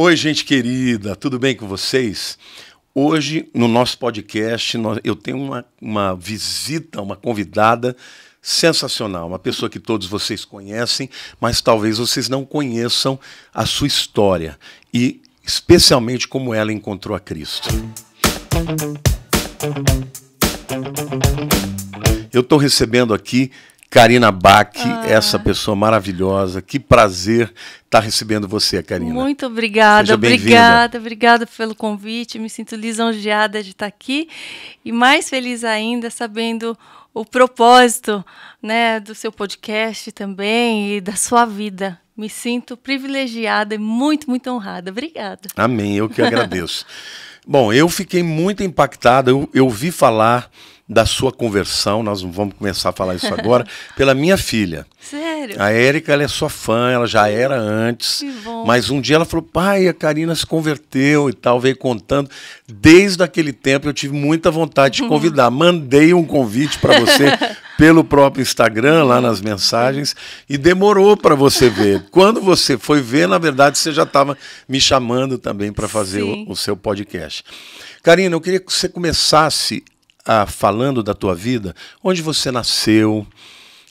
Oi, gente querida, tudo bem com vocês? Hoje, no nosso podcast, eu tenho uma, uma visita, uma convidada sensacional, uma pessoa que todos vocês conhecem, mas talvez vocês não conheçam a sua história e especialmente como ela encontrou a Cristo. Eu estou recebendo aqui Karina Bach, ah. essa pessoa maravilhosa. Que prazer estar tá recebendo você, Karina. Muito obrigada, Seja obrigada, obrigada pelo convite. Me sinto lisonjeada de estar tá aqui e mais feliz ainda sabendo o propósito, né, do seu podcast também e da sua vida. Me sinto privilegiada e muito, muito honrada. Obrigada. Amém, eu que agradeço. Bom, eu fiquei muito impactada, eu, eu vi falar da sua conversão, nós não vamos começar a falar isso agora, pela minha filha. Sério? A Érica, ela é sua fã, ela já era antes. Que bom. Mas um dia ela falou, pai, a Karina se converteu e tal, veio contando. Desde aquele tempo eu tive muita vontade de convidar. Mandei um convite para você pelo próprio Instagram, lá nas mensagens, e demorou para você ver. Quando você foi ver, na verdade, você já estava me chamando também para fazer o, o seu podcast. Karina, eu queria que você começasse ah, falando da tua vida, onde você nasceu,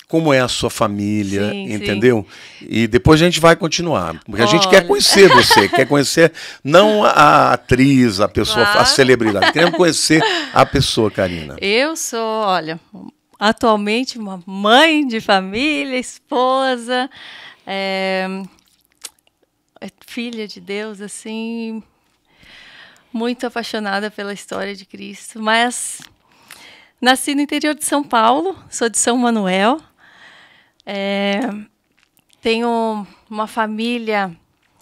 como é a sua família, sim, entendeu? Sim. E depois a gente vai continuar. Porque Olha. a gente quer conhecer você, quer conhecer não a atriz, a pessoa, claro. a celebridade, queremos conhecer a pessoa, Karina. Eu sou, olha, atualmente uma mãe de família, esposa, é, filha de Deus, assim, muito apaixonada pela história de Cristo, mas Nasci no interior de São Paulo, sou de São Manuel. É, tenho uma família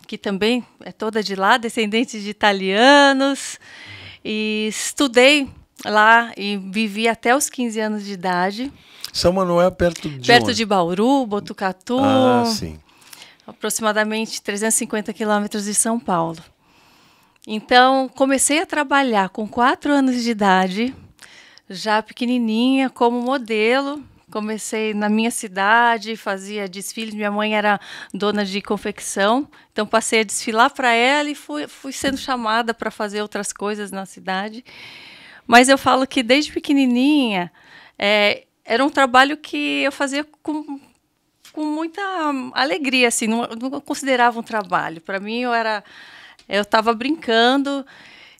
que também é toda de lá, descendente de italianos. E estudei lá e vivi até os 15 anos de idade. São Manuel é perto de Perto onde? de Bauru, Botucatu. Ah, sim. Aproximadamente 350 quilômetros de São Paulo. Então, comecei a trabalhar com 4 anos de idade já pequenininha como modelo. Comecei na minha cidade, fazia desfiles. Minha mãe era dona de confecção, então passei a desfilar para ela e fui, fui sendo chamada para fazer outras coisas na cidade. Mas eu falo que desde pequenininha é, era um trabalho que eu fazia com, com muita alegria, assim, não, não considerava um trabalho. Para mim, eu era, eu estava brincando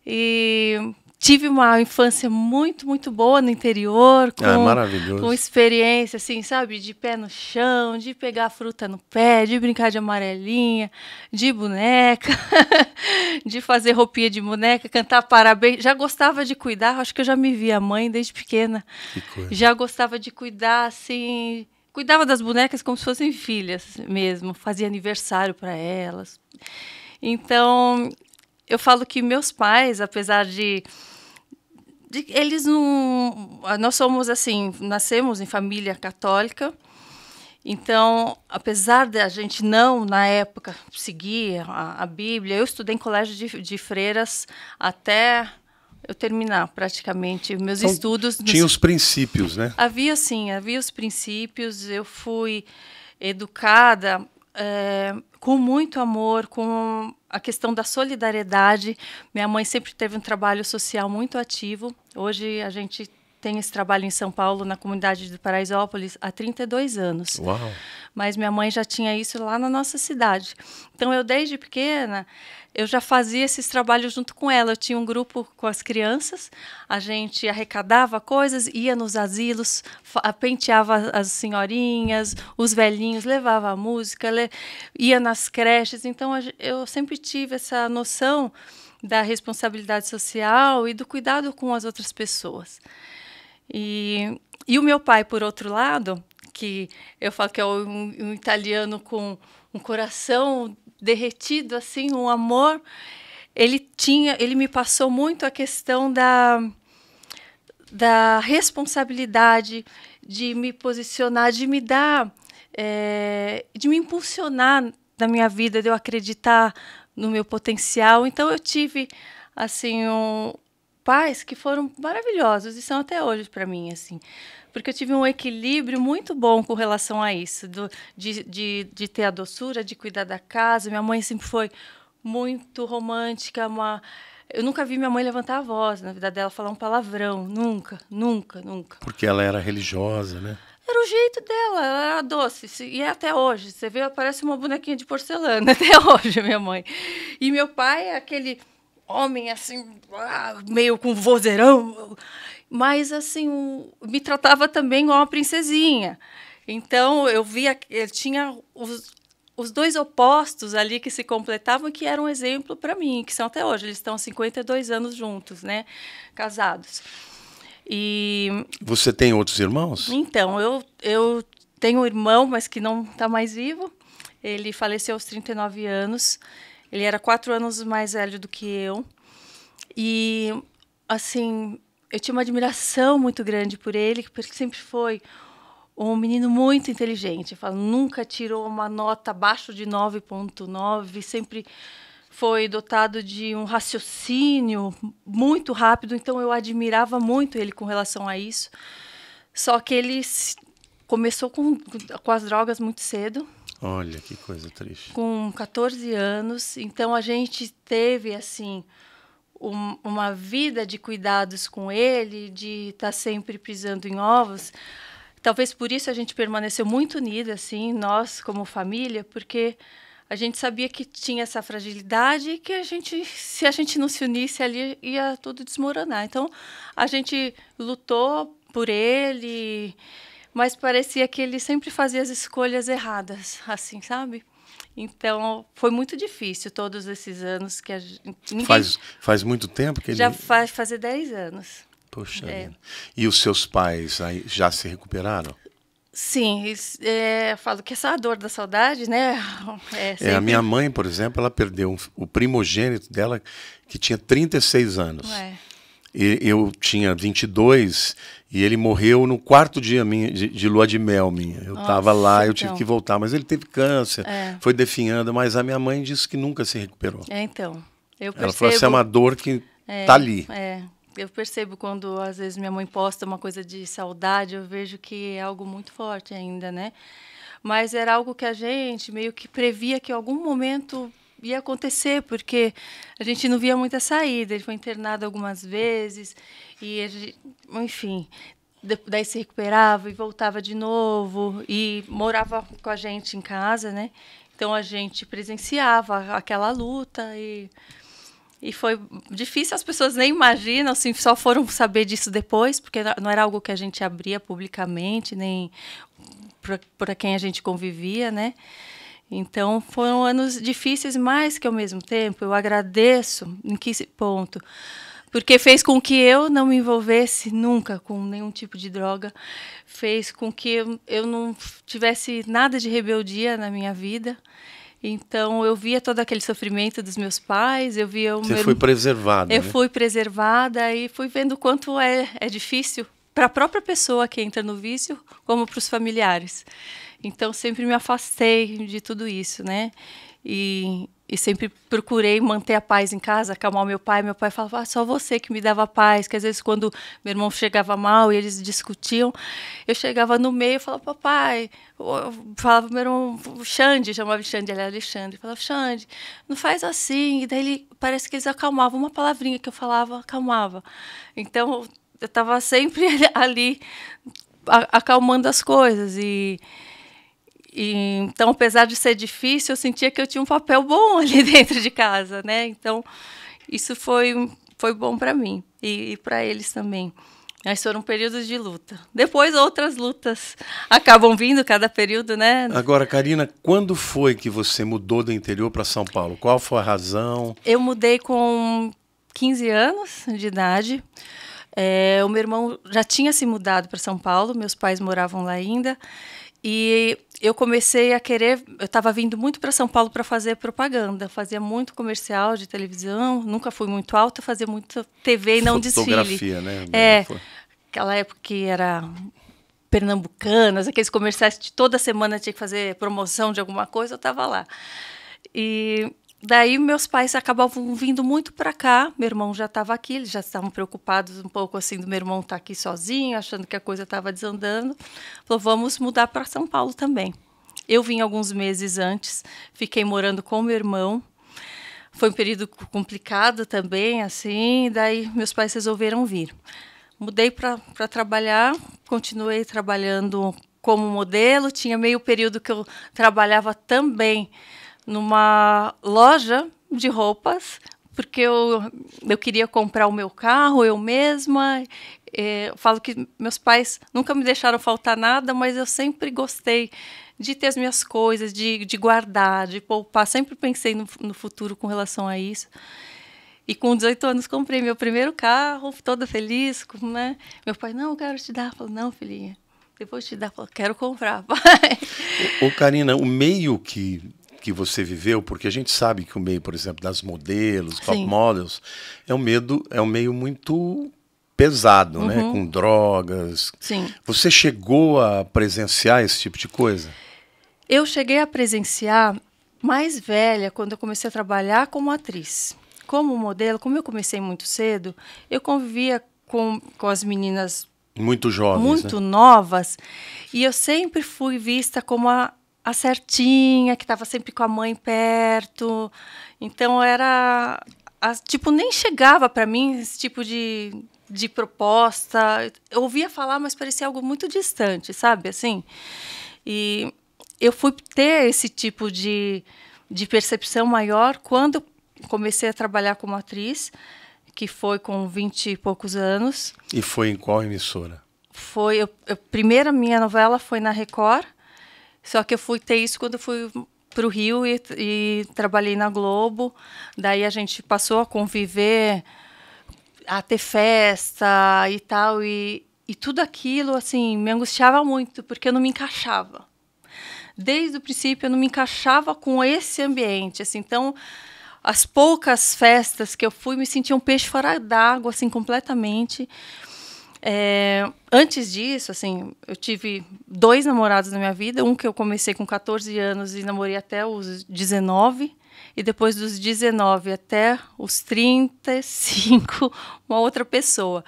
e tive uma infância muito, muito boa no interior, ah, com, ah, com experiência, assim, sabe, de pé no chão, de pegar fruta no pé, de brincar de amarelinha, de boneca, de fazer roupinha de boneca, cantar parabéns. Já gostava de cuidar, acho que eu já me via mãe desde pequena. Já gostava de cuidar, assim, cuidava das bonecas como se fossem filhas mesmo, fazia aniversário para elas. Então, eu falo que meus pais, apesar de, de eles não, nós somos assim, nascemos em família católica. Então, apesar da gente não, na época, seguir a, a Bíblia, eu estudei em colégio de, de freiras até eu terminar praticamente meus então, estudos. Tinha nos... os princípios, né? Havia sim, havia os princípios. Eu fui educada é, com muito amor, com a questão da solidariedade. Minha mãe sempre teve um trabalho social muito ativo. Hoje a gente tenho esse trabalho em São Paulo, na comunidade de Paraisópolis, há 32 anos. Uau. Mas minha mãe já tinha isso lá na nossa cidade. Então, eu desde pequena, eu já fazia esses trabalhos junto com ela. Eu tinha um grupo com as crianças, a gente arrecadava coisas, ia nos asilos, penteava as senhorinhas, os velhinhos, levava a música, ia nas creches. Então, eu sempre tive essa noção da responsabilidade social e do cuidado com as outras pessoas. E, e o meu pai, por outro lado, que eu falo que é um, um italiano com um coração derretido, assim, um amor, ele tinha, ele me passou muito a questão da da responsabilidade de me posicionar, de me dar, é, de me impulsionar na minha vida, de eu acreditar no meu potencial. Então eu tive assim um, pais que foram maravilhosos e são até hoje para mim, assim. Porque eu tive um equilíbrio muito bom com relação a isso, do, de, de, de ter a doçura, de cuidar da casa. Minha mãe sempre foi muito romântica, uma... Eu nunca vi minha mãe levantar a voz na vida dela, falar um palavrão. Nunca, nunca, nunca. Porque ela era religiosa, né? Era o jeito dela, ela era doce. E é até hoje. Você vê, parece uma bonequinha de porcelana até hoje, minha mãe. E meu pai é aquele homem, assim, ah, meio com vozeirão. Mas, assim, me tratava também como uma princesinha. Então, eu via, eu tinha os, os dois opostos ali que se completavam, que eram um exemplo para mim, que são até hoje. Eles estão 52 anos juntos, né? Casados. E... Você tem outros irmãos? Então, eu, eu tenho um irmão, mas que não está mais vivo. Ele faleceu aos 39 anos. Ele era quatro anos mais velho do que eu. E, assim, eu tinha uma admiração muito grande por ele, porque sempre foi um menino muito inteligente. Eu falo, nunca tirou uma nota abaixo de 9,9, sempre foi dotado de um raciocínio muito rápido, então eu admirava muito ele com relação a isso. Só que ele começou com, com as drogas muito cedo Olha que coisa triste. Com 14 anos, então a gente teve assim um, uma vida de cuidados com ele, de estar tá sempre pisando em ovos. Talvez por isso a gente permaneceu muito unida assim, nós como família, porque a gente sabia que tinha essa fragilidade e que a gente, se a gente não se unisse ali, ia tudo desmoronar. Então, a gente lutou por ele mas parecia que ele sempre fazia as escolhas erradas, assim, sabe? Então, foi muito difícil todos esses anos que a gente... Faz, faz muito tempo que ele... Já faz fazer 10 anos. Poxa é. E os seus pais aí já se recuperaram? Sim, é, falo que essa é dor da saudade, né? É, é, a minha mãe, por exemplo, ela perdeu um, o primogênito dela que tinha 36 anos. Ué. E eu tinha 22 e ele morreu no quarto dia minha, de, de lua de mel minha. Eu estava lá, eu tive então. que voltar, mas ele teve câncer, é. foi definhando, mas a minha mãe disse que nunca se recuperou. É, então. Eu percebo... Ela falou assim, é uma dor que é, tá ali. É. Eu percebo quando às vezes minha mãe posta uma coisa de saudade, eu vejo que é algo muito forte ainda, né? Mas era algo que a gente meio que previa que em algum momento ia acontecer, porque a gente não via muita saída. Ele foi internado algumas vezes, e gente, enfim, daí se recuperava e voltava de novo, e morava com a gente em casa, né? Então a gente presenciava aquela luta e. E foi difícil, as pessoas nem imaginam, assim, só foram saber disso depois, porque não era algo que a gente abria publicamente, nem para quem a gente convivia, né? Então foram anos difíceis, mas que ao mesmo tempo eu agradeço em que ponto, porque fez com que eu não me envolvesse nunca com nenhum tipo de droga, fez com que eu, não tivesse nada de rebeldia na minha vida. Então eu via todo aquele sofrimento dos meus pais, eu via o Você meu... foi preservada. Eu né? fui preservada e fui vendo o quanto é, é difícil para a própria pessoa que entra no vício, como para os familiares. Então sempre me afastei de tudo isso, né? E, e sempre procurei manter a paz em casa, acalmar meu pai. Meu pai falava, ah, só você que me dava paz. Que às vezes, quando meu irmão chegava mal e eles discutiam, eu chegava no meio e falava, papai, eu falava meu irmão, Xande, chamava de Xande, ele era Alexandre. falava, Xande, não faz assim. E daí ele, parece que eles acalmavam. Uma palavrinha que eu falava, acalmava. Então, eu estava sempre ali, acalmando as coisas. E e, então, apesar de ser difícil, eu sentia que eu tinha um papel bom ali dentro de casa, né? Então, isso foi, foi bom para mim e, e para eles também. Mas foram períodos de luta. Depois outras lutas acabam vindo cada período, né? Agora, Karina, quando foi que você mudou do interior para São Paulo? Qual foi a razão? Eu mudei com 15 anos de idade. É, o meu irmão já tinha se mudado para São Paulo, meus pais moravam lá ainda. E eu comecei a querer, eu estava vindo muito para São Paulo para fazer propaganda, fazia muito comercial de televisão, nunca fui muito alta, fazia muito TV e não Fotografia, desfile. Fotografia, né? É, aquela época que era pernambucanas, aqueles comerciais que toda semana tinha que fazer promoção de alguma coisa, eu estava lá. E daí meus pais acabavam vindo muito para cá. Meu irmão já estava aqui, eles já estavam preocupados um pouco assim do meu irmão estar tá aqui sozinho, achando que a coisa estava desandando. Falou, vamos mudar para São Paulo também. Eu vim alguns meses antes, fiquei morando com meu irmão. Foi um período complicado também, assim. Daí meus pais resolveram vir. Mudei para trabalhar, continuei trabalhando como modelo. Tinha meio período que eu trabalhava também numa loja de roupas, porque eu, eu queria comprar o meu carro eu mesma. É, eu falo que meus pais nunca me deixaram faltar nada, mas eu sempre gostei de ter as minhas coisas, de, de guardar, de poupar. Sempre pensei no, no futuro com relação a isso. E com 18 anos comprei meu primeiro carro, toda feliz, né? Meu pai, não, eu quero te dar. Eu falo, não, filhinha, depois te dar. Eu falo, quero comprar, pai. Ô, Karina, o meio que que você viveu, porque a gente sabe que o meio, por exemplo, das modelos, Sim. top models, é um medo, é um meio muito pesado, né? uhum. né? Com drogas. Sim. Você chegou a presenciar esse tipo de coisa? Eu cheguei a presenciar mais velha quando eu comecei a trabalhar como atriz. Como modelo, como eu comecei muito cedo, eu convivia com, com as meninas muito jovens, muito né? novas, e eu sempre fui vista como a a certinha, que estava sempre com a mãe perto. Então era. A, tipo, nem chegava para mim esse tipo de, de proposta. Eu ouvia falar, mas parecia algo muito distante, sabe? Assim. E eu fui ter esse tipo de, de percepção maior quando comecei a trabalhar como atriz, que foi com 20 e poucos anos. E foi em qual emissora? Foi eu, eu, primeira minha novela foi na Record só que eu fui ter isso quando eu fui para o Rio e, e trabalhei na Globo. Daí a gente passou a conviver, a ter festa e tal. E, e tudo aquilo, assim, me angustiava muito, porque eu não me encaixava. Desde o princípio, eu não me encaixava com esse ambiente. Assim, então, as poucas festas que eu fui, me sentia um peixe fora d'água, assim, completamente. É, antes disso, assim, eu tive dois namorados na minha vida. Um que eu comecei com 14 anos e namorei até os 19. E depois dos 19 até os 35, uma outra pessoa.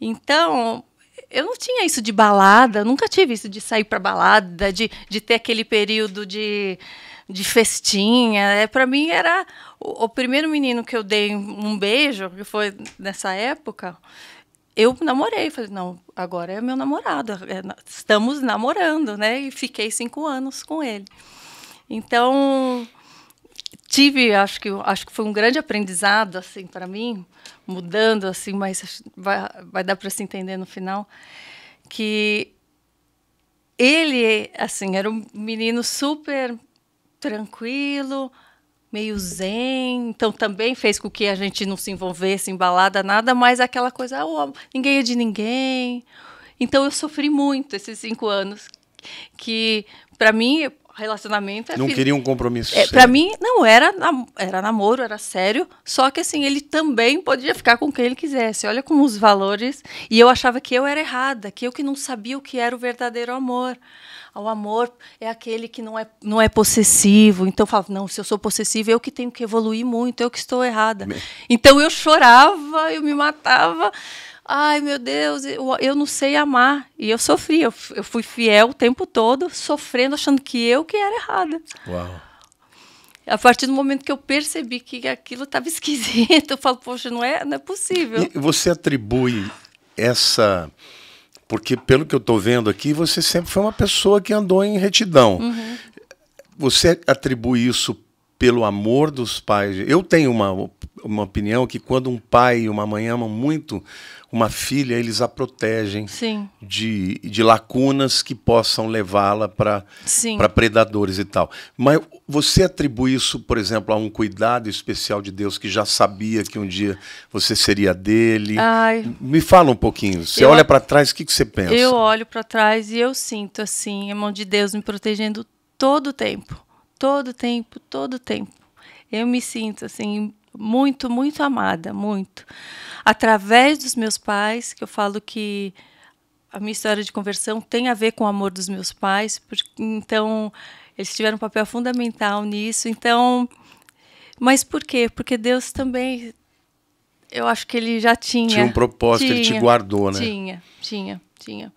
Então, eu não tinha isso de balada, nunca tive isso de sair para balada, de, de ter aquele período de, de festinha. É, para mim era o, o, primeiro menino que eu dei um beijo, que foi nessa época, eu namorei, falei, não, agora é meu namorado, é, estamos namorando, né? E fiquei cinco anos com ele. Então, tive, acho que, acho que foi um grande aprendizado, assim, para mim, mudando, assim, mas vai, vai dar para se entender no final, que ele, assim, era um menino super tranquilo, meio zen, então também fez com que a gente não se envolvesse em balada, nada, mas aquela coisa, oh, ninguém é de ninguém. Então eu sofri muito esses cinco anos, que para mim relacionamento é não queria um compromisso é, para mim não era era namoro era sério só que assim ele também podia ficar com quem ele quisesse olha como os valores e eu achava que eu era errada que eu que não sabia o que era o verdadeiro amor o amor é aquele que não é, não é possessivo. Então eu falo não, se eu sou é eu que tenho que evoluir muito, eu que estou errada. Então eu chorava, eu me matava. Ai, meu Deus, eu, eu não sei amar. E eu sofri, eu, eu fui fiel o tempo todo, sofrendo, achando que eu que era errada. Uau a partir do momento que eu percebi que aquilo estava esquisito, eu falo, poxa, não é, não é possível. E você atribui essa porque, pelo que eu estou vendo aqui, você sempre foi uma pessoa que andou em retidão. Uhum. Você atribui isso pelo amor dos pais. Eu tenho uma, uma opinião que quando um pai e uma mãe amam muito, uma filha, eles a protegem Sim. De, de lacunas que possam levá-la para predadores e tal. Mas você atribui isso, por exemplo, a um cuidado especial de Deus que já sabia que um dia você seria dele? Ai, Me fala um pouquinho. Você eu, olha para trás, o que, que você pensa? Eu olho para trás e eu sinto assim a mão de Deus me protegendo todo o tempo, todo o tempo, todo o tempo. Eu me sinto assim muito, muito amada, muito. Através dos meus pais, que eu falo que a minha história de conversão tem a ver com o amor dos meus pais, porque, então eles tiveram um papel fundamental nisso. Então, mas por quê? Porque Deus também, eu acho que ele já tinha. Tinha um propósito, tinha, ele te guardou, né? Tinha, tinha, tinha.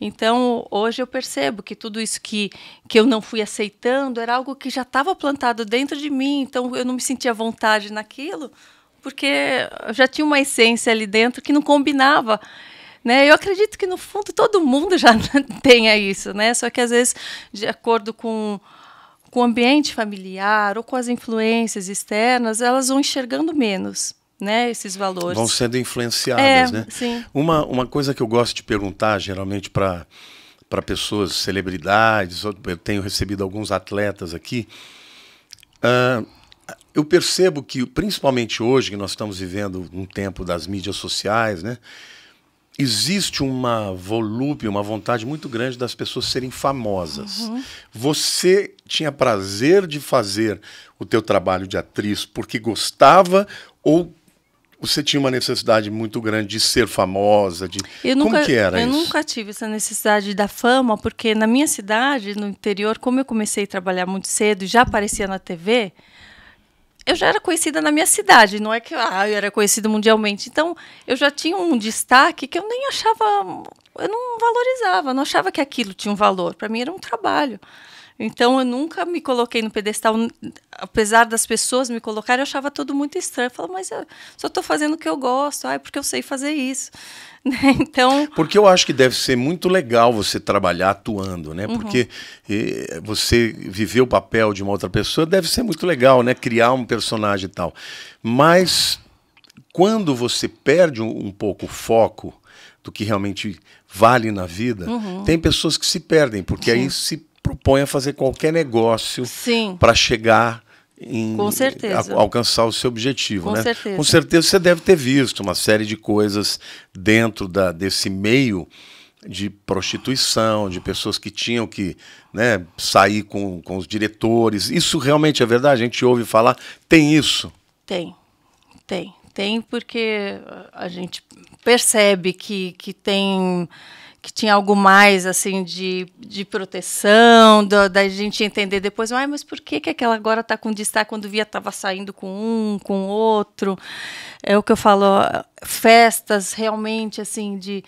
Então, hoje eu percebo que tudo isso que, que eu não fui aceitando era algo que já estava plantado dentro de mim, então eu não me sentia vontade naquilo, porque já tinha uma essência ali dentro que não combinava. Né? Eu acredito que, no fundo, todo mundo já tenha isso, né? só que às vezes, de acordo com com o ambiente familiar ou com as influências externas, elas vão enxergando menos né, esses valores. Vão sendo influenciadas, é, né? Sim. Uma, uma coisa que eu gosto de perguntar, geralmente, para pessoas, celebridades, eu tenho recebido alguns atletas aqui. Uh, eu percebo que, principalmente hoje, que nós estamos vivendo um tempo das mídias sociais, né? Existe uma volúpia, uma vontade muito grande das pessoas serem famosas. Uhum. Você tinha prazer de fazer o teu trabalho de atriz porque gostava ou você tinha uma necessidade muito grande de ser famosa, de eu nunca, como que era eu isso? Eu nunca tive essa necessidade da fama, porque na minha cidade, no interior, como eu comecei a trabalhar muito cedo e já aparecia na TV, eu já era conhecida na minha cidade, não é que ah, eu era conhecida mundialmente. Então, eu já tinha um destaque que eu nem achava, eu não valorizava, não achava que aquilo tinha um valor. Para mim era um trabalho. Então eu nunca me coloquei no pedestal, apesar das pessoas me colocarem, eu achava tudo muito estranho. Eu falava, mas eu só estou fazendo o que eu gosto, ah, porque eu sei fazer isso. Né? então. Porque eu acho que deve ser muito legal você trabalhar atuando, né? Uhum. Porque uhum. você viver o papel de uma outra pessoa deve ser muito legal, né? Criar um personagem e tal. Mas quando você perde um, um pouco o foco do que realmente vale na vida, uhum. tem pessoas que se perdem, porque Sim. aí se propõe a fazer qualquer negócio para chegar em com certeza. A, alcançar o seu objetivo. Com, né? certeza. com certeza você deve ter visto uma série de coisas dentro da, desse meio de prostituição, de pessoas que tinham que né, sair com, com os diretores. Isso realmente é verdade? A gente ouve falar. Tem isso? Tem, tem. Tem porque a gente percebe que, que tem que tinha algo mais assim de, de proteção, do, da gente entender depois, ah, mas por que, que aquela agora está com destaque quando via estava saindo com um, com outro? É o que eu falo, festas realmente assim de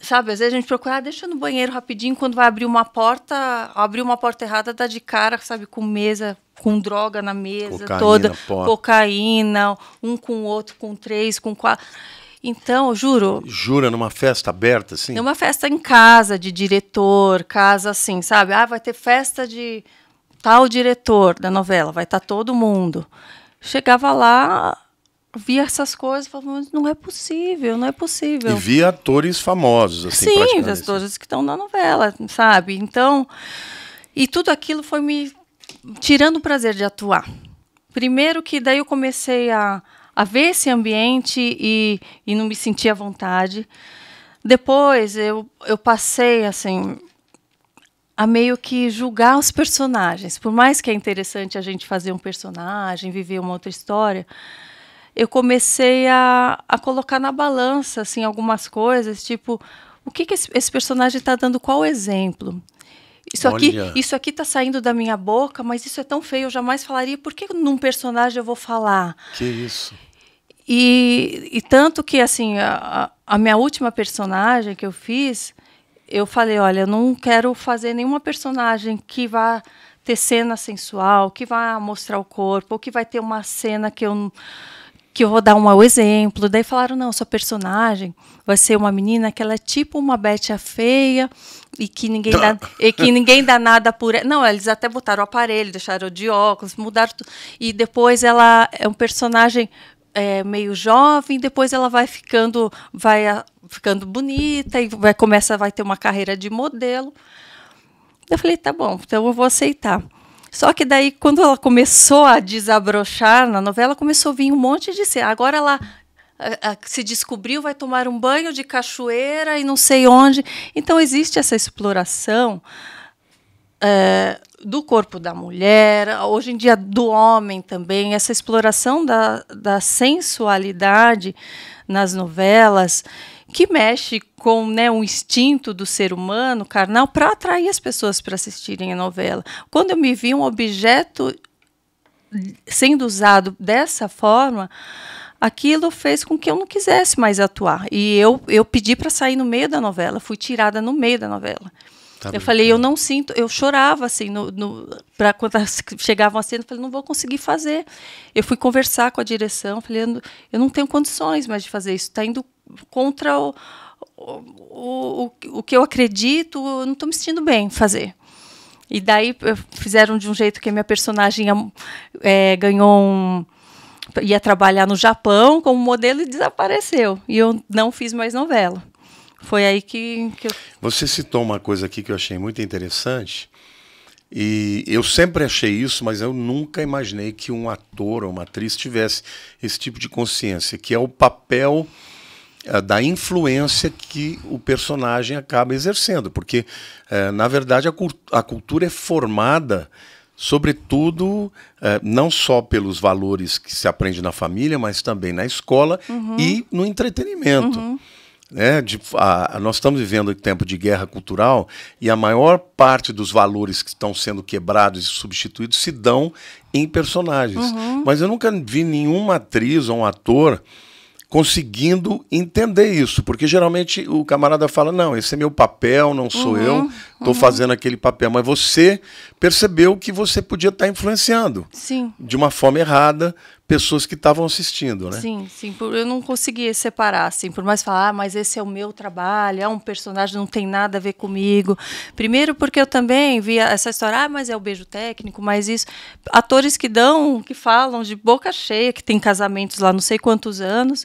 sabe, às vezes a gente procura, ah, deixa no banheiro rapidinho, quando vai abrir uma porta, abrir uma porta errada, dá de cara, sabe, com mesa, com droga na mesa cocaína, toda, cocaína, um com o outro, com três, com quatro. Então, juro. Jura numa festa aberta, assim? Numa festa em casa, de diretor, casa assim, sabe? Ah, vai ter festa de tal diretor da novela, vai estar tá todo mundo. Chegava lá, via essas coisas, falava, mas não é possível, não é possível. E via atores famosos, assim, Sim, as né? atores que estão na novela, sabe? Então, e tudo aquilo foi me tirando o prazer de atuar. Primeiro que daí eu comecei a a ver esse ambiente e, e não me sentia à vontade. Depois eu, eu passei assim a meio que julgar os personagens. Por mais que é interessante a gente fazer um personagem, viver uma outra história, eu comecei a, a colocar na balança assim algumas coisas, tipo o que, que esse, esse personagem está dando, qual exemplo. Isso Olha. aqui, isso aqui tá saindo da minha boca, mas isso é tão feio, eu jamais falaria. Por que num personagem eu vou falar? Que isso. E, e tanto que, assim, a, a minha última personagem que eu fiz, eu falei, olha, eu não quero fazer nenhuma personagem que vá ter cena sensual, que vá mostrar o corpo, ou que vai ter uma cena que eu que eu vou dar um mau exemplo. Daí falaram, não, sua personagem vai ser uma menina que ela é tipo uma Betty feia e que ninguém dá, tá. e que ninguém dá nada por ela. Não, eles até botaram o aparelho, deixaram de óculos, mudaram tudo. E depois ela é um personagem é, meio jovem, depois ela vai ficando, vai ficando bonita e vai começa vai ter uma carreira de modelo. Eu falei, tá bom, então eu vou aceitar. Só que daí, quando ela começou a desabrochar na novela, começou a vir um monte de cena. Agora ela a, a, se descobriu, vai tomar um banho de cachoeira e não sei onde. Então, existe essa exploração é, do corpo da mulher, hoje em dia do homem também, essa exploração da, da sensualidade nas novelas que mexe com né, um instinto do ser humano carnal para atrair as pessoas para assistirem a novela. Quando eu me vi um objeto sendo usado dessa forma, aquilo fez com que eu não quisesse mais atuar. E eu, eu pedi para sair no meio da novela, fui tirada no meio da novela. Tá eu falei, eu não sinto, eu chorava assim, no, no, quando chegavam a cena, eu falei, não vou conseguir fazer. Eu fui conversar com a direção, falei, eu eu não tenho condições mais de fazer isso, está indo contra o, o, o, o que eu acredito, eu não estou me sentindo bem fazer. E daí fizeram de um jeito que a minha personagem é, ganhou um. ia trabalhar no Japão como modelo e desapareceu. E eu não fiz mais novela. Foi aí que, que eu... Você citou uma coisa aqui que eu achei muito interessante. E eu sempre achei isso, mas eu nunca imaginei que um ator ou uma atriz tivesse esse tipo de consciência, que é o papel eh, da influência que o personagem acaba exercendo, porque eh, na verdade a, cultura é formada sobretudo eh, não só pelos valores que se aprende na família, mas também na escola uhum. e no entretenimento. Uhum. É, de, a, a, nós estamos vivendo um tempo de guerra cultural e a maior parte dos valores que estão sendo quebrados e substituídos se dão em personagens. Uhum. Mas eu nunca vi nenhuma atriz ou um ator conseguindo entender isso, porque geralmente o camarada fala: não, esse é meu papel, não sou uhum. eu, Estou uhum. fazendo aquele papel. Mas você percebeu que você podia estar tá influenciando. Sim. De uma forma errada, pessoas que estavam assistindo, né? Sim, sim. Eu não conseguia separar, assim. Por mais falar, ah, mas esse é o meu trabalho, é um personagem, não tem nada a ver comigo. Primeiro porque eu também via essa história, ah, mas é o beijo técnico, mas isso... Atores que dão, que falam de boca cheia, que tem casamentos lá não sei quantos anos...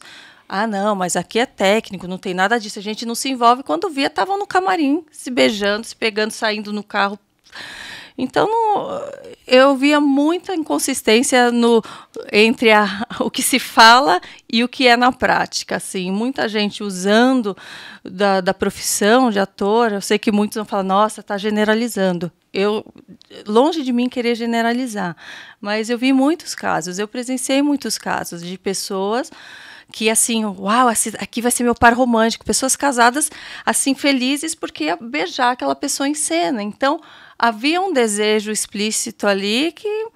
Ah, não, mas aqui é técnico, não tem nada disso, a gente não se envolve. Quando via, estavam no camarim, se beijando, se pegando, saindo no carro. Então, não, eu via muita inconsistência no, entre a, o que se fala e o que é na prática. Assim, muita gente usando da, da profissão de ator. Eu sei que muitos vão falar: nossa, está generalizando. Eu, longe de mim querer generalizar, mas eu vi muitos casos, eu presenciei muitos casos de pessoas que assim, uau, aqui vai ser meu par romântico. Pessoas casadas assim felizes porque ia beijar aquela pessoa em cena. Então havia um desejo explícito ali que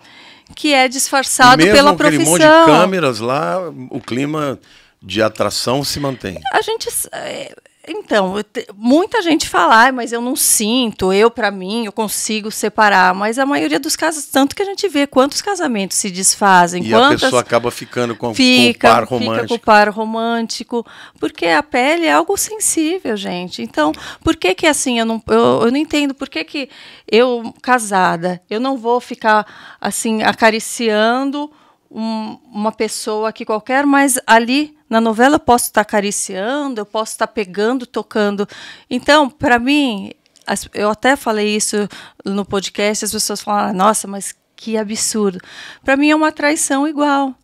que é disfarçado mesmo pela profissão. Mesmo monte de câmeras lá, o clima de atração se mantém. A gente é, então, te, muita gente fala, ah, mas eu não sinto, eu para mim, eu consigo separar, mas a maioria dos casos, tanto que a gente vê quantos casamentos se desfazem, e quantas, a pessoa acaba ficando com, fica, com o par romântico. Fica com o par romântico, porque a pele é algo sensível, gente. Então, por que que assim, eu não, eu, eu não entendo, por que que eu, casada, eu não vou ficar assim, acariciando um, uma pessoa que qualquer, mas ali na novela eu posso estar acariciando, eu posso estar pegando, tocando. Então, para mim, as, eu até falei isso no podcast, as pessoas falam: ah, "Nossa, mas que absurdo". Para mim é uma traição igual.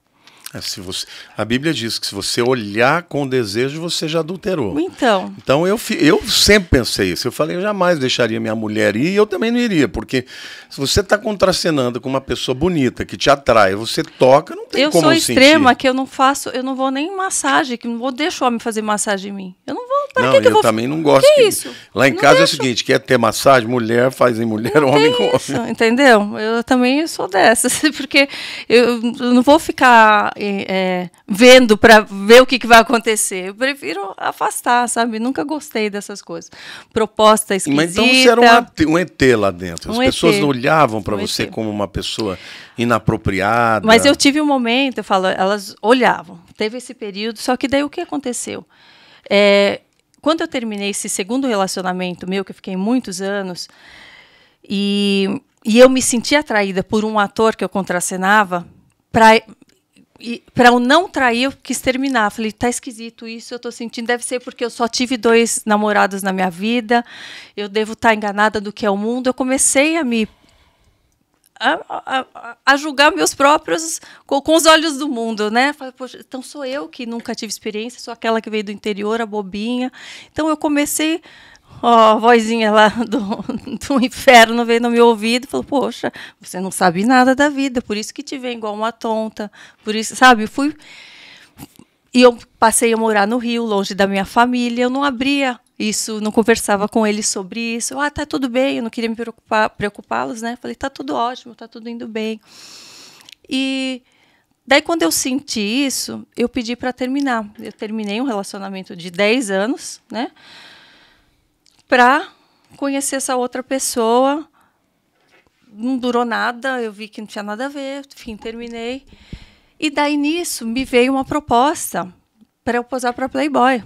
É, se você, a Bíblia diz que se você olhar com desejo, você já adulterou. Então. Então eu, eu sempre pensei isso. Eu falei, eu jamais deixaria minha mulher ir e eu também não iria, porque se você está contracenando com uma pessoa bonita que te atrai, você toca, não tem eu como Eu sou extrema sentir. que eu não faço, eu não vou nem massagem, que não vou deixar o homem fazer massagem em mim. Eu não vou. Para não, que eu, eu vou... também não gosto. Que, que isso? Lá em não casa deixo. é o seguinte, quer ter massagem, mulher faz em mulher, não homem com homem. Entendeu? Eu também sou dessas, porque eu não vou ficar é, vendo para ver o que, que, vai acontecer. Eu prefiro afastar, sabe? Nunca gostei dessas coisas. Proposta esquisita. Mas então você era um, um ET lá dentro. As um pessoas ET. olhavam para um você ET. como uma pessoa inapropriada. Mas eu tive um momento, eu falo, elas olhavam. Teve esse período, só que daí o que aconteceu? É, quando eu terminei esse segundo relacionamento meu, que eu fiquei muitos anos, e, e eu me senti atraída por um ator que eu contracenava, para para eu não trair, eu quis terminar. Falei, tá esquisito isso, eu tô sentindo. Deve ser porque eu só tive dois namorados na minha vida, eu devo estar tá enganada do que é o mundo. Eu comecei a me. A, a, a julgar meus próprios com, com, os olhos do mundo, né? Falei, Poxa, então sou eu que nunca tive experiência, sou aquela que veio do interior, a bobinha. Então eu comecei ó, vozinha lá do, do inferno veio no meu ouvido e falou: Poxa, você não sabe nada da vida, por isso que te vem igual uma tonta, por isso, sabe? Eu fui. E eu passei a morar no Rio, longe da minha família, eu não abria isso, não conversava com eles sobre isso. Ah, tá tudo bem, eu não queria me preocupar, preocupá-los, né? Falei, tá tudo ótimo, tá tudo indo bem. E daí quando eu senti isso, eu pedi para terminar. Eu terminei um relacionamento de 10 anos, né? para conhecer essa outra pessoa. Não durou nada, eu vi que não tinha nada a ver, enfim, terminei. E daí nisso me veio uma proposta para eu posar para Playboy.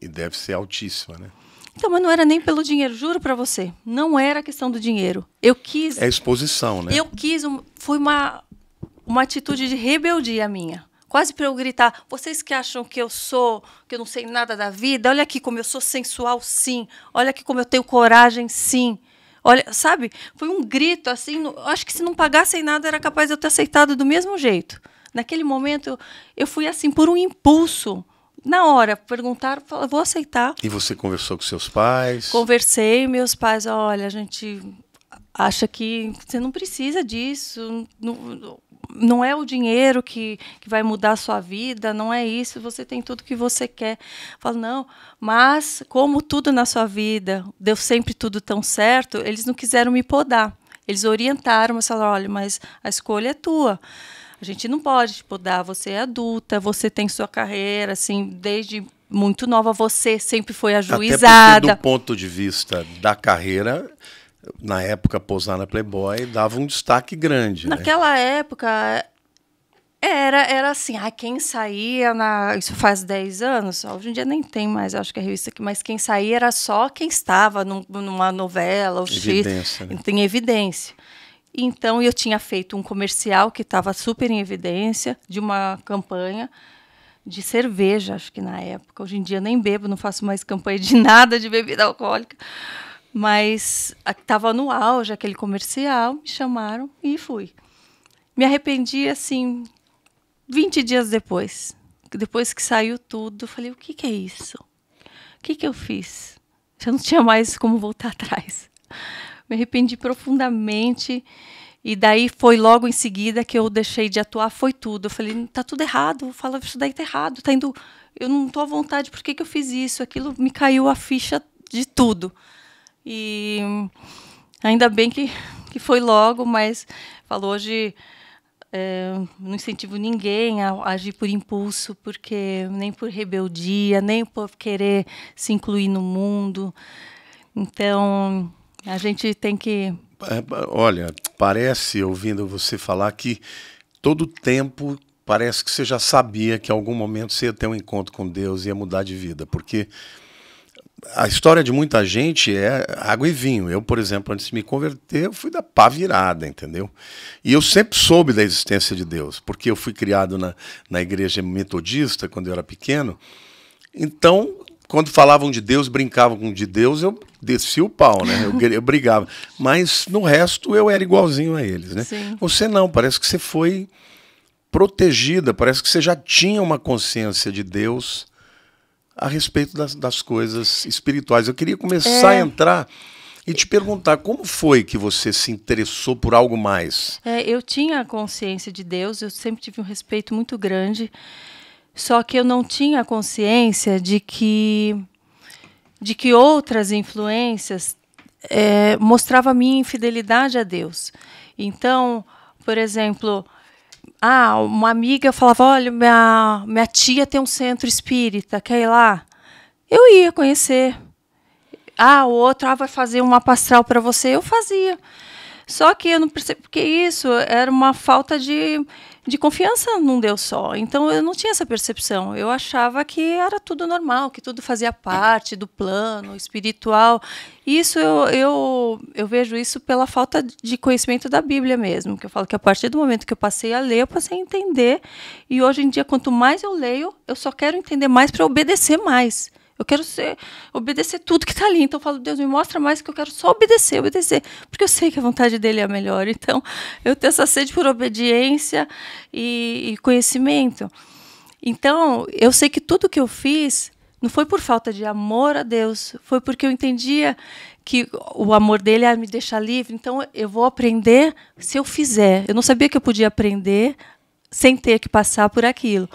E deve ser altíssima, né? Então, mas não era nem pelo dinheiro, juro para você. Não era questão do dinheiro. Eu quis. É exposição, né? Eu quis. Um, foi uma, uma atitude de rebeldia minha quase para eu gritar: vocês que acham que eu sou, que eu não sei nada da vida, olha aqui como eu sou sensual, sim. Olha aqui como eu tenho coragem, sim. Olha, sabe? Foi um grito assim. No, acho que se não pagassem nada, era capaz de eu ter aceitado do mesmo jeito. Naquele momento, eu, fui assim, por um impulso. Na hora, perguntaram, falaram, vou aceitar. E você conversou com seus pais? Conversei, meus pais, olha, a gente acha que você não precisa disso. Não, não é o dinheiro que, que vai mudar a sua vida, não é isso, você tem tudo que você quer. Eu falo, não, mas como tudo na sua vida deu sempre tudo tão certo, eles não quiseram me podar. Eles orientaram, mas falaram, olha, mas a escolha é tua. A gente não pode te podar, você é adulta, você tem sua carreira, assim, desde muito nova, você sempre foi ajuizada. Até porque, do ponto de vista da carreira, na época, posar na Playboy dava um destaque grande. Né? Naquela né? época, era, era assim, ah, quem saía na. Isso faz 10 anos, hoje em dia nem tem mais, acho que é a revista aqui, mas quem saía era só quem estava num, numa novela, ou X, né? tem evidência. Então eu tinha feito um comercial que estava super em evidência de uma campanha de cerveja, acho que na época. Hoje em dia nem bebo, não faço mais campanha de nada de bebida alcoólica. Mas estava no auge aquele comercial, me chamaram e fui. Me arrependi assim 20 dias depois. Depois que saiu tudo, falei: o que, que é isso? O que, que eu fiz? Já não tinha mais como voltar atrás. Me arrependi profundamente. E daí foi logo em seguida que eu deixei de atuar, foi tudo. Eu falei, tá tudo errado, fala, isso daí tá errado, tá indo. Eu não tô à vontade, por que, que eu fiz isso? Aquilo me caiu a ficha de tudo. E ainda bem que, que foi logo, mas falou hoje. É, não incentivo ninguém a agir por impulso, porque nem por rebeldia, nem por querer se incluir no mundo. Então, a gente tem que. É, olha, parece, ouvindo você falar, que todo tempo parece que você já sabia que em algum momento você ia ter um encontro com Deus, ia mudar de vida, porque a história de muita gente é água e vinho. Eu, por exemplo, antes de me converter, eu fui da pá virada, entendeu? E eu sempre soube da existência de Deus, porque eu fui criado na, na igreja metodista quando eu era pequeno. Então, quando falavam de Deus, brincavam com de Deus, eu desci o pau, né? Eu, eu brigava. Mas no resto eu era igualzinho a eles, né? Sim. Você não, parece que você foi protegida, parece que você já tinha uma consciência de Deus a respeito das, das coisas espirituais. Eu queria começar é... a entrar e te perguntar como foi que você se interessou por algo mais? É, eu tinha a consciência de Deus, eu sempre tive um respeito muito grande, só que eu não tinha a consciência de que de que outras influências é, mostrava a minha infidelidade a Deus. Então, por exemplo, ah, uma amiga falava: olha, minha, minha tia tem um centro espírita, quer ir lá? Eu ia conhecer. Ah, o outro ah, vai fazer uma pastral para você. Eu fazia. Só que eu não percebi. porque isso era uma falta de de confiança num Deus só. Então eu não tinha essa percepção. Eu achava que era tudo normal, que tudo fazia parte do plano espiritual. Isso eu, eu, eu vejo isso pela falta de conhecimento da Bíblia mesmo. Que eu falo que a partir do momento que eu passei a ler, eu passei a entender. E hoje em dia, quanto mais eu leio, eu só quero entender mais para obedecer mais. Eu quero ser, obedecer tudo que está ali. Então eu falo, Deus, me mostra mais que eu quero só obedecer, obedecer. Porque eu sei que a vontade dele é a melhor. Então eu tenho essa sede por obediência e, e conhecimento. Então eu sei que tudo que eu fiz não foi por falta de amor a Deus, foi porque eu entendia que o amor dele é me deixar livre. Então eu vou aprender se eu fizer. Eu não sabia que eu podia aprender sem ter que passar por aquilo.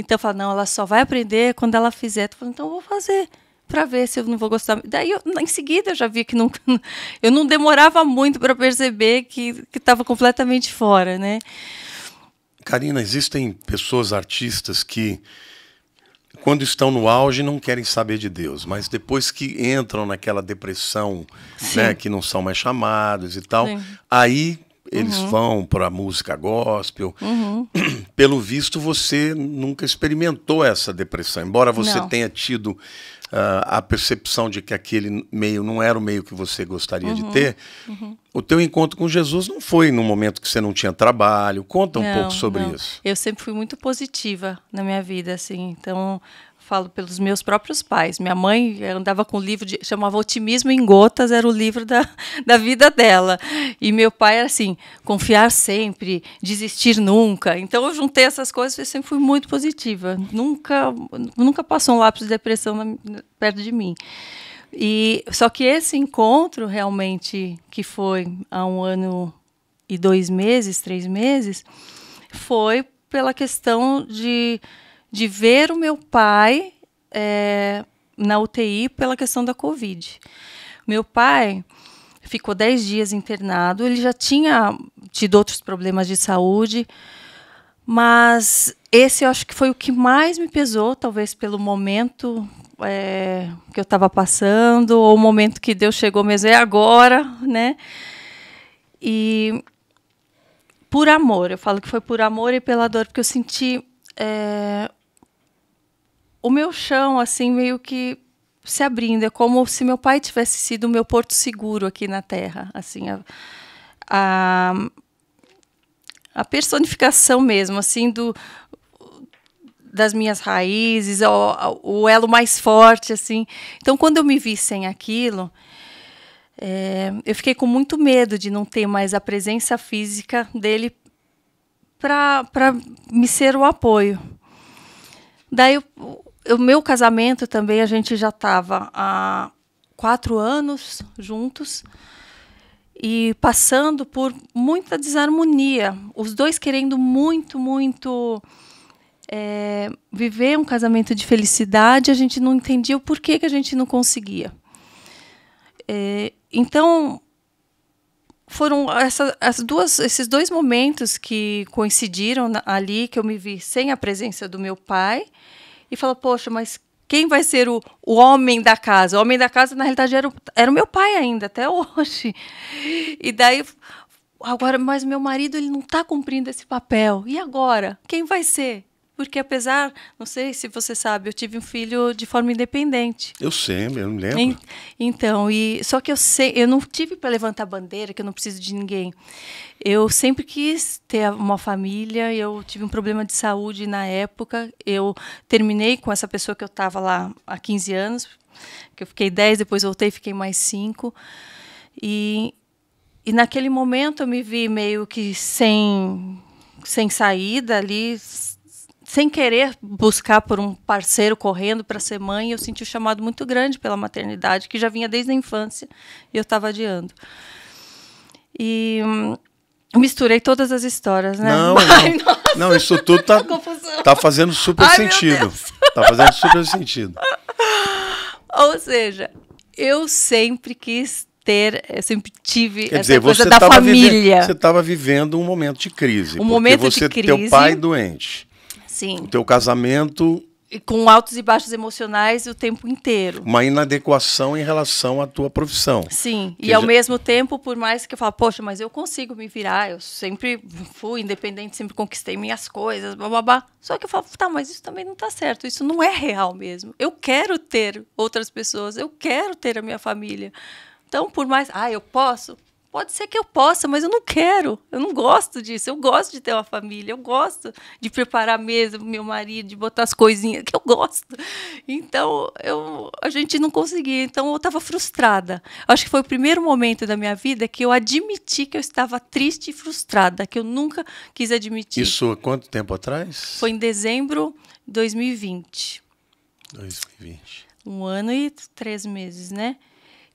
Então eu falo, não, ela só vai aprender quando ela fizer. Eu falo, então eu vou fazer para ver se eu não vou gostar. Daí, eu, em seguida, eu já vi que eu não demorava muito para perceber que estava completamente fora, né? Karina, existem pessoas, artistas que, quando estão no auge, não querem saber de Deus, mas depois que entram naquela depressão, né, Sim. né, que não são mais chamados e tal, Sim. aí eles uhum. vão para música gospel. Uhum. Pelo visto, você nunca experimentou essa depressão, embora você não. tenha tido uh, a percepção de que aquele meio não era o meio que você gostaria uhum. de ter. Uhum. O teu encontro com Jesus não foi no momento que você não tinha trabalho. Conta não, um pouco sobre não. isso. Eu sempre fui muito positiva na minha vida, assim. Então, falo pelos meus próprios pais. Minha mãe andava com um livro de, chamava Otimismo em Gotas, era o livro da, da vida dela. E meu pai era assim, confiar sempre, desistir nunca. Então eu juntei essas coisas e sempre fui muito positiva. Nunca nunca passou um lápis de depressão na, perto de mim. E só que esse encontro realmente que foi há um ano e dois meses, três meses, foi pela questão de de ver o meu pai é, na UTI pela questão da Covid. Meu pai ficou 10 dias internado, ele já tinha tido outros problemas de saúde, mas esse eu acho que foi o que mais me pesou, talvez pelo momento é, que eu estava passando, ou o momento que Deus chegou mesmo, é agora, né? E por amor, eu falo que foi por amor e pela dor, porque eu senti é, o meu chão, assim, meio que se abrindo. É como se meu pai tivesse sido o meu porto seguro aqui na Terra. Assim, a, a, a personificação mesmo, assim, do das minhas raízes, o, o, elo mais forte, assim. Então, quando eu me vi sem aquilo, é, eu fiquei com muito medo de não ter mais a presença física dele para me ser o apoio. Daí, o meu casamento também, a gente já estava há quatro anos juntos e passando por muita desarmonia. Os dois querendo muito, muito é, viver um casamento de felicidade, a gente não entendia o porquê que a gente não conseguia. É, então, foram essa, as duas, esses dois momentos que coincidiram ali, que eu me vi sem a presença do meu pai e fala, poxa, mas quem vai ser o, o homem da casa? O homem da casa, na realidade, era, era o meu pai ainda, até hoje. E daí, agora, mas meu marido, ele não está cumprindo esse papel. E agora? Quem vai ser? Porque apesar, não sei se você sabe, eu tive um filho de forma independente. Eu sei, eu não lembro. então, e só que eu sei, eu não tive para levantar bandeira, que eu não preciso de ninguém. Eu sempre quis ter uma família, eu tive um problema de saúde na época, eu terminei com essa pessoa que eu estava lá há 15 anos, que eu fiquei 10, depois voltei, fiquei mais 5. E e naquele momento eu me vi meio que sem sem saída ali, sem querer buscar por um parceiro correndo para ser mãe, eu senti um chamado muito grande pela maternidade, que já vinha desde a infância e eu estava adiando. E hum, misturei todas as histórias, né? Não, não. não isso tudo tá, tá, tá fazendo super Ai, sentido. Tá fazendo super sentido. Ou seja, eu sempre quis ter, eu sempre tive Quer essa dizer, coisa da família. Vivendo, você estava vivendo um momento de crise. Um momento de crise. teu pai doente. Sim. O teu casamento com altos e baixos emocionais o tempo inteiro. Uma inadequação em relação à tua profissão. Sim, e ao já... mesmo tempo, por mais que eu fale, poxa, mas eu consigo me virar, eu sempre fui independente, sempre conquistei minhas coisas, blá, blá, blá. Só que eu falo, tá, mas isso também não tá certo, isso não é real mesmo. Eu quero ter outras pessoas, eu quero ter a minha família. Então, por mais, ah, eu posso, Pode ser que eu possa, mas eu não quero. Eu não gosto disso. Eu gosto de ter uma família. Eu gosto de preparar a mesa pro meu marido, de botar as coisinhas que eu gosto. Então, eu, a gente não conseguia. Então, eu estava frustrada. Acho que foi o primeiro momento da minha vida que eu admiti que eu estava triste e frustrada, que eu nunca quis admitir. Isso há quanto tempo atrás? Foi em dezembro de 2020. 2020. Um ano e três meses, né?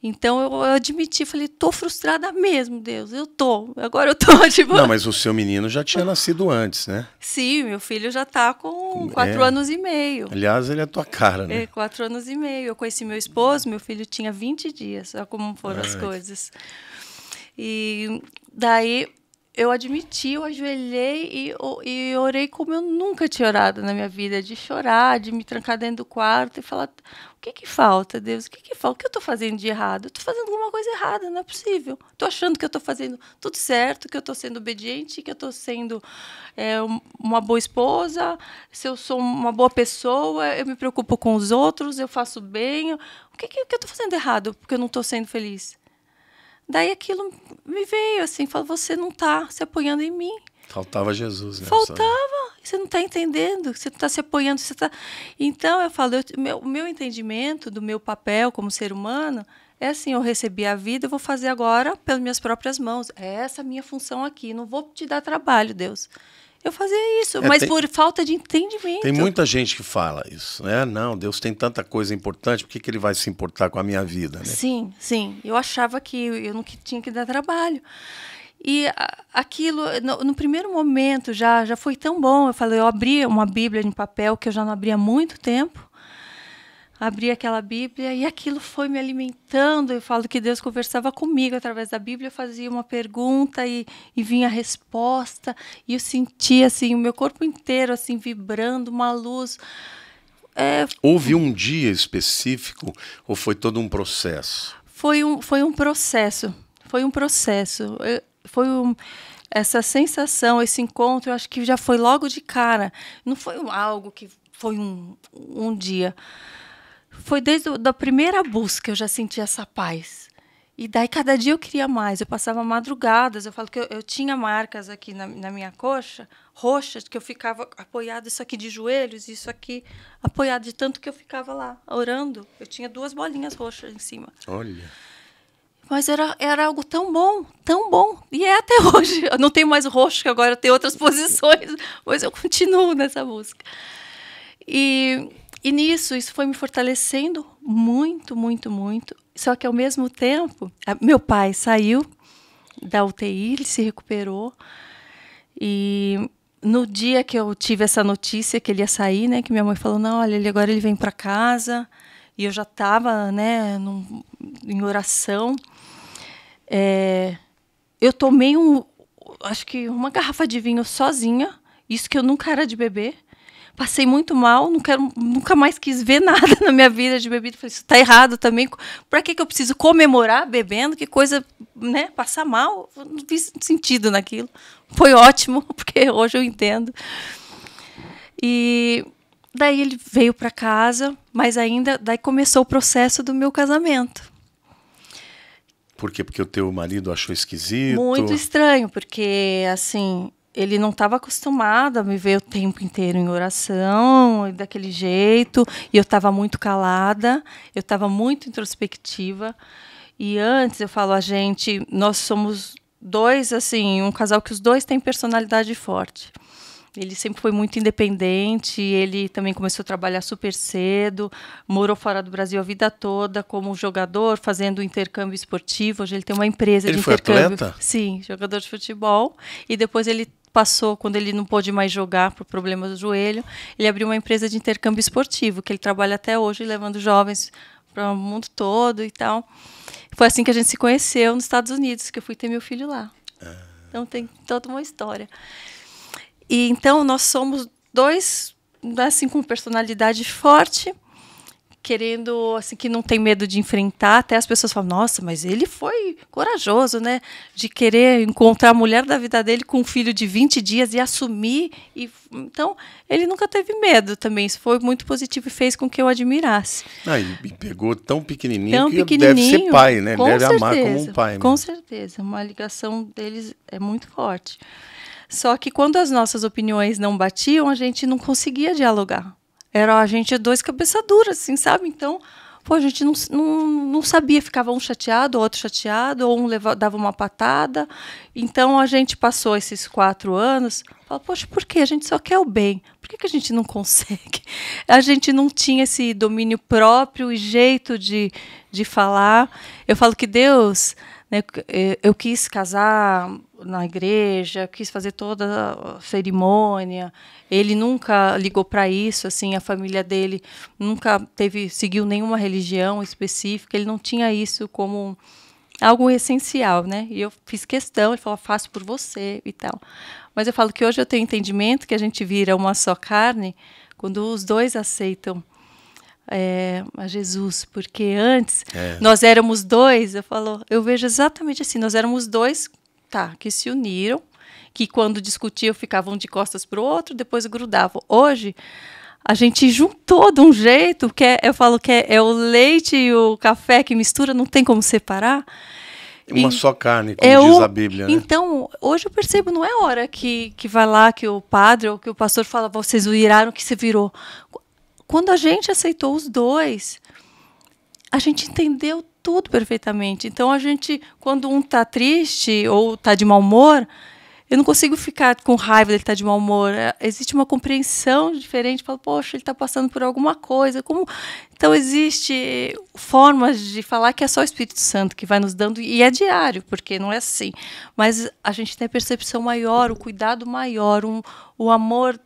Então eu admiti, falei, tô frustrada mesmo, Deus, eu tô. Agora eu tô, tipo... Não, mas o seu menino já tinha nascido antes, né? Sim, meu filho já tá com quatro é. anos e meio. Aliás, ele é tua cara, né? É, quatro anos e meio. Eu conheci meu esposo, meu filho tinha 20 dias, olha como foram Ai. as coisas. E daí eu admiti, eu ajoelhei e, e, orei como eu nunca tinha orado na minha vida, de chorar, de me trancar dentro do quarto e falar: o que que falta, Deus? O que que falta? O que eu estou fazendo de errado? Estou fazendo alguma coisa errada, não é possível. Estou achando que eu estou fazendo tudo certo, que eu estou sendo obediente, que eu estou sendo é, uma boa esposa, se eu sou uma boa pessoa, eu me preocupo com os outros, eu faço bem. O que que, que eu estou fazendo errado porque eu não estou sendo feliz? Daí aquilo me veio assim, falou: você não está se apoiando em mim. Faltava Jesus, né? Faltava. Você não está entendendo, você não está se apoiando, você tá... Então eu falo, o meu, meu entendimento do meu papel como ser humano é assim, eu recebi a vida, eu vou fazer agora pelas minhas próprias mãos. É essa a minha função aqui. Não vou te dar trabalho, Deus. Eu fazia isso, é, mas tem, por falta de entendimento. Tem muita gente que fala isso, né? Ah, não, Deus tem tanta coisa importante, por que, que ele vai se importar com a minha vida, né? Sim, sim. Eu achava que eu não tinha que dar trabalho. E aquilo, no, no, primeiro momento, já, já foi tão bom. Eu falei, eu abri uma Bíblia em papel que eu já não abria há muito tempo abri aquela Bíblia e aquilo foi me alimentando. Eu falo que Deus conversava comigo através da Bíblia, eu fazia uma pergunta e, e vinha a resposta, e eu sentia assim o meu corpo inteiro assim vibrando, uma luz. É... Houve um dia específico ou foi todo um processo? Foi um, foi um processo, foi um processo, foi um essa sensação, esse encontro, eu acho que já foi logo de cara. Não foi algo que foi um, um dia. Foi desde a primeira busca que eu já senti essa paz. E daí cada dia eu queria mais. Eu passava madrugadas. Eu falo que eu, eu tinha marcas aqui na, na, minha coxa, roxas, que eu ficava apoiado isso aqui de joelhos, isso aqui apoiado de tanto que eu ficava lá orando. Eu tinha duas bolinhas roxas em cima. Olha. Mas era, era algo tão bom, tão bom. E é até hoje. Eu não tenho mais roxo, que agora eu tenho outras posições, mas eu continuo nessa música. E e nisso, isso foi me fortalecendo muito, muito, muito. Só que ao mesmo tempo, meu pai saiu da UTI, ele se recuperou. E no dia que eu tive essa notícia que ele ia sair, né, que minha mãe falou: "Não, olha, ele agora ele vem para casa". E eu já estava, né, num, em oração. É, eu tomei um, acho que uma garrafa de vinho sozinha, isso que eu nunca era de beber passei muito mal, não quero, nunca mais quis ver nada na minha vida de bebida. Falei, isso está errado também. Para que, que eu preciso comemorar bebendo? Que coisa, né? Passar mal? Não vi sentido naquilo. Foi ótimo, porque hoje eu entendo. E daí ele veio para casa, mas ainda daí começou o processo do meu casamento. Por quê? Porque o teu marido achou esquisito? Muito estranho, porque assim, ele não estava acostumado a me ver o tempo inteiro em oração, daquele jeito, e eu estava muito calada, eu estava muito introspectiva. E antes eu falo a ah, gente, nós somos dois assim, um casal que os dois têm personalidade forte. Ele sempre foi muito independente, ele também começou a trabalhar super cedo, morou fora do Brasil a vida toda como jogador, fazendo intercâmbio esportivo. Hoje ele tem uma empresa ele de intercâmbio. Ele foi atleta? Sim, jogador de futebol. E depois ele passou, quando ele não pôde mais jogar por problema do joelho, ele abriu uma empresa de intercâmbio esportivo, que ele trabalha até hoje, levando jovens para o mundo todo e tal. Foi assim que a gente se conheceu nos Estados Unidos, que eu fui ter meu filho lá. É. Então tem toda uma história. E então nós somos dois, né, assim, com personalidade forte, querendo, assim, que não tem medo de enfrentar. Até as pessoas falam, nossa, mas ele foi corajoso, né? De querer encontrar a mulher da vida dele com um filho de 20 dias e assumir. E, então, ele nunca teve medo também. Isso foi muito positivo e fez com que eu admirasse. Ah, e pegou tão pequenininho tão que pequenininho, deve ser pai, né? Deve certeza, amar como um pai. Né? Com né? certeza. Uma ligação deles é muito forte. Só que quando as nossas opiniões não batiam, a gente não conseguia dialogar. Era a gente dois cabeça dura, assim, sabe? Então, pô, a gente não, não, não sabia, ficava um chateado, outro chateado, ou um levava, dava uma patada. Então a gente passou esses quatro anos, fala, poxa, por que? A gente só quer o bem. Por que, que a gente não consegue? A gente não tinha esse domínio próprio e jeito de, de falar. Eu falo que Deus, né, eu quis casar na igreja, quis fazer toda a cerimônia. Ele nunca ligou para isso, assim, a família dele nunca teve, seguiu nenhuma religião específica, ele não tinha isso como algo essencial, né? E eu fiz questão, ele falou, ah, faço por você e tal. Mas eu falo que hoje eu tenho entendimento que a gente vira uma só carne quando os dois aceitam é, a Jesus, porque antes é. nós éramos dois, eu falo, eu vejo exatamente assim, nós éramos dois gostar, tá, que se uniram, que quando discutiam ficavam de costas para o outro, depois grudavam. Hoje, a gente juntou de um jeito, que é, eu falo que é, é, o leite e o café que mistura, não tem como separar. Uma e só carne, como é diz o, a Bíblia. Né? Então, hoje eu percebo, não é hora que, que vai lá, que o padre ou que o pastor fala, vocês viraram que se virou. Quando a gente aceitou os dois, a gente entendeu tudo perfeitamente. Então a gente, quando um tá triste ou tá de mau humor, eu não consigo ficar com raiva dele estar tá de mau humor. É, existe uma compreensão diferente. falo, poxa, ele está passando por alguma coisa. Como? Então, existe formas de falar que é só o Espírito Santo que vai nos dando, e é diário, porque não é assim. Mas a gente tem a percepção maior, o cuidado maior, um, o amor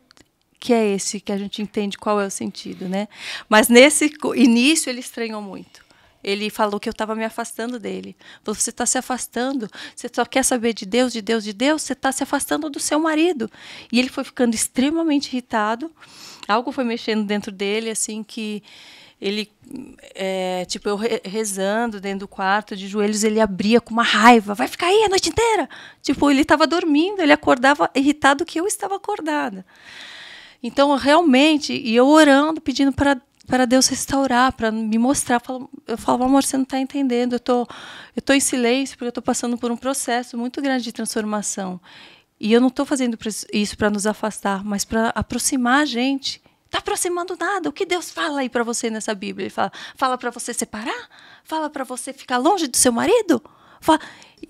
que é esse, que a gente entende qual é o sentido. Né? Mas nesse início, ele estranhou muito. Ele falou que eu estava me afastando dele. você está se afastando, você só quer saber de Deus, de Deus, de Deus, você está se afastando do seu marido. E ele foi ficando extremamente irritado. Algo foi mexendo dentro dele, assim, que ele, é, tipo, eu rezando dentro do quarto, de joelhos, ele abria com uma raiva. Vai ficar aí a noite inteira? Tipo, ele estava dormindo, ele acordava irritado que eu estava acordada. Então, realmente, e eu orando, pedindo para para Deus restaurar, para me mostrar. Eu falava, amor, você não está entendendo. Eu tô, estou em silêncio porque eu estou passando por um processo muito grande de transformação. E eu não estou fazendo isso para nos afastar, mas para aproximar a gente. Está aproximando nada. O que Deus fala aí para você nessa Bíblia? Ele fala, fala para você separar? Fala para você ficar longe do seu marido? Fala...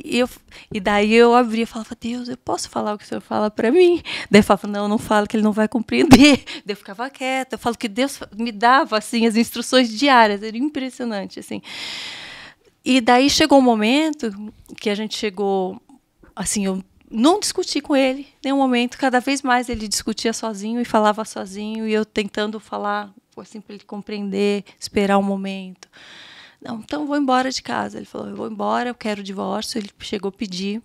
E, eu, e daí eu abria e falava, Deus, eu posso falar o que o senhor fala para mim? Daí eu falava, não, não fala que ele não vai compreender. Daí eu ficava quieta. Eu falo que Deus me dava, assim, as instruções diárias. Era impressionante, assim. E daí chegou um momento que a gente chegou, assim, eu não discuti com ele nenhum momento. Cada vez mais ele discutia sozinho e falava sozinho e eu tentando falar, assim, para ele compreender, esperar o um momento. Não, então vou embora de casa. Ele falou: eu vou embora, eu quero o divórcio. Ele chegou a pedir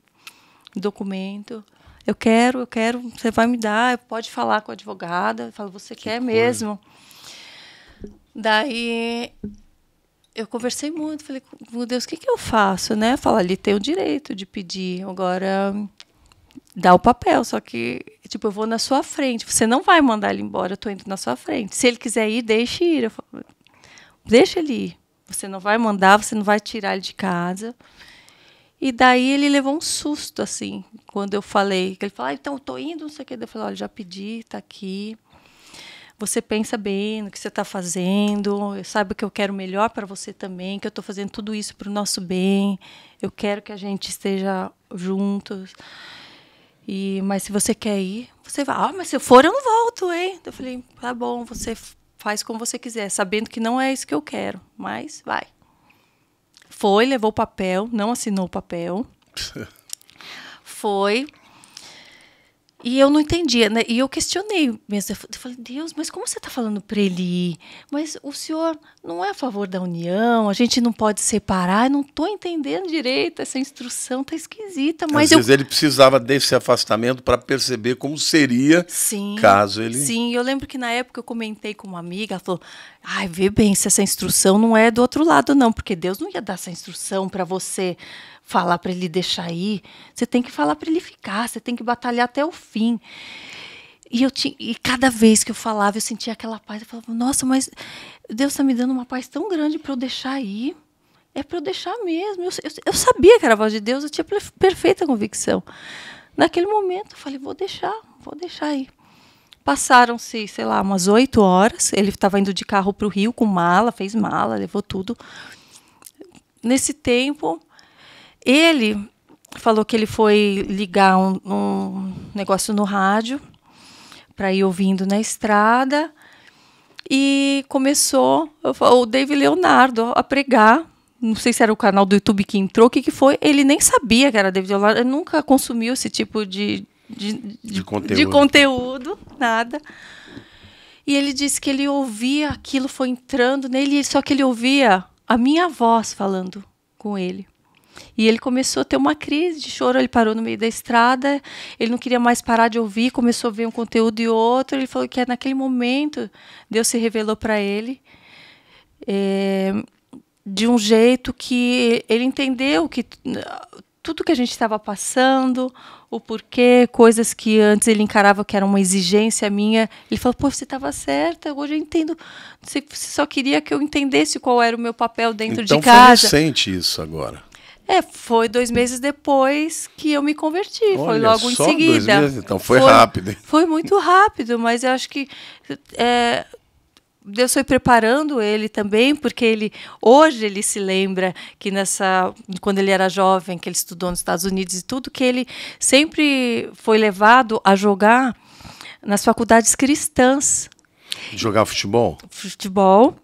documento. Eu quero, eu quero, você vai me dar, pode falar com a advogada. Fala, você que quer coisa. mesmo? Daí eu conversei muito, falei, meu Deus, o que, que eu faço, né? Fala, ele tem o direito de pedir, agora dá o papel, só que, tipo, eu vou na sua frente, você não vai mandar ele embora, eu tô indo na sua frente. Se ele quiser ir, deixe ir. Falo, deixa ele ir. Você não vai mandar, você não vai tirar ele de casa. E daí ele levou um susto, assim, quando eu falei. Ele falou, ah, então eu tô indo, não sei o quê. Eu falei, olha, já pedi, tá aqui. Você pensa bem no que você está fazendo, Eu saiba que eu quero melhor para você também, que eu estou fazendo tudo isso para o nosso bem. Eu quero que a gente esteja juntos. E, mas se você quer ir, você vai. Ah, mas se eu for, eu não volto, hein? Eu falei, tá bom, você faz como você quiser, sabendo que não é isso que eu quero, mas vai. Foi, levou o papel, não assinou o papel. Foi, e eu não entendia, né? E eu questionei mesmo. Eu falei, Deus, mas como você está falando para ele Mas o senhor não é a favor da união, a gente não pode separar. Eu não estou entendendo direito, essa instrução está esquisita. Mas Às eu... vezes ele precisava desse afastamento para perceber como seria sim, caso ele... Sim, eu lembro que na época eu comentei com uma amiga, ela falou, ai, vê bem se essa instrução não é do outro lado não, porque Deus não ia dar essa instrução para você falar para ele deixar ir, você tem que falar para ele ficar, você tem que batalhar até o fim. E, eu tinha, e cada vez que eu falava, eu sentia aquela paz. Eu falava, nossa, mas Deus está me dando uma paz tão grande para eu deixar ir. É para eu deixar mesmo. Eu, eu, eu, sabia que era a voz de Deus, eu tinha perfeita convicção. Naquele momento, eu falei, vou deixar, vou deixar ir. Passaram-se, sei lá, umas oito horas. Ele estava indo de carro para o Rio com mala, fez mala, levou tudo. Nesse tempo, ele falou que ele foi ligar um, um negócio no rádio para ir ouvindo na estrada e começou o David Leonardo a pregar. Não sei se era o canal do YouTube que entrou, o que, que foi. Ele nem sabia que era David Leonardo, ele nunca consumiu esse tipo de, de, de, de, conteúdo. de conteúdo, nada. E ele disse que ele ouvia aquilo, foi entrando nele, só que ele ouvia a minha voz falando com ele. E ele começou a ter uma crise de choro, ele parou no meio da estrada, ele não queria mais parar de ouvir, começou a ver um conteúdo e outro, ele falou que é naquele momento Deus se revelou para ele é, de um jeito que ele entendeu que tudo que a gente estava passando, o porquê, coisas que antes ele encarava que era uma exigência minha. Ele falou: pô, você estava certa, hoje eu entendo. Você só queria que eu entendesse qual era o meu papel dentro então, de casa. Então foi recente isso agora. É, foi dois meses depois que eu me converti. Olha, foi logo em seguida. Meses, então foi, foi, rápido. Foi muito rápido, mas eu acho que é, Deus foi preparando ele também, porque ele hoje ele se lembra que nessa quando ele era jovem, que ele estudou nos Estados Unidos e tudo, que ele sempre foi levado a jogar nas faculdades cristãs. Jogar futebol? Futebol.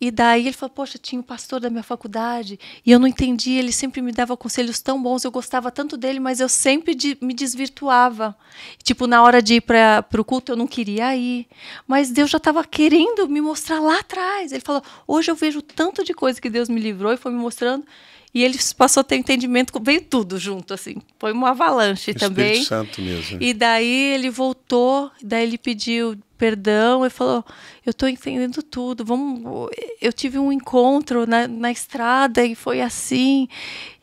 E daí ele falou: Poxa, tinha um pastor da minha faculdade e eu não entendi. Ele sempre me dava conselhos tão bons, eu gostava tanto dele, mas eu sempre de, me desvirtuava. Tipo, na hora de ir para o culto, eu não queria ir. Mas Deus já estava querendo me mostrar lá atrás. Ele falou: Hoje eu vejo tanto de coisa que Deus me livrou e foi me mostrando. E ele passou a ter entendimento, veio tudo junto, assim. Foi uma avalanche Espírito também. Espírito Santo mesmo. E daí ele voltou, daí ele pediu perdão e falou: Eu estou entendendo tudo, vamos, eu tive um encontro na, na estrada e foi assim,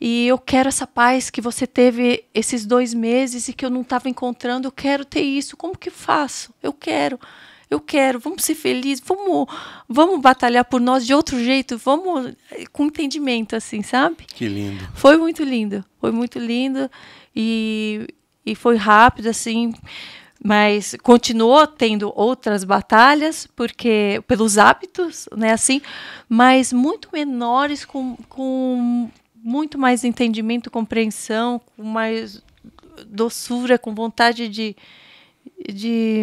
e eu quero essa paz que você teve esses dois meses e que eu não estava encontrando, eu quero ter isso, como que faço? Eu quero. Eu quero, vamos ser felizes, vamos, vamos batalhar por nós de outro jeito, vamos com entendimento, assim, sabe? Que lindo. Foi muito lindo, foi muito lindo e, e foi rápido, assim mas continuou tendo outras batalhas porque pelos hábitos, né, assim, mas muito menores com, com muito mais entendimento, compreensão, com mais doçura, com vontade de, de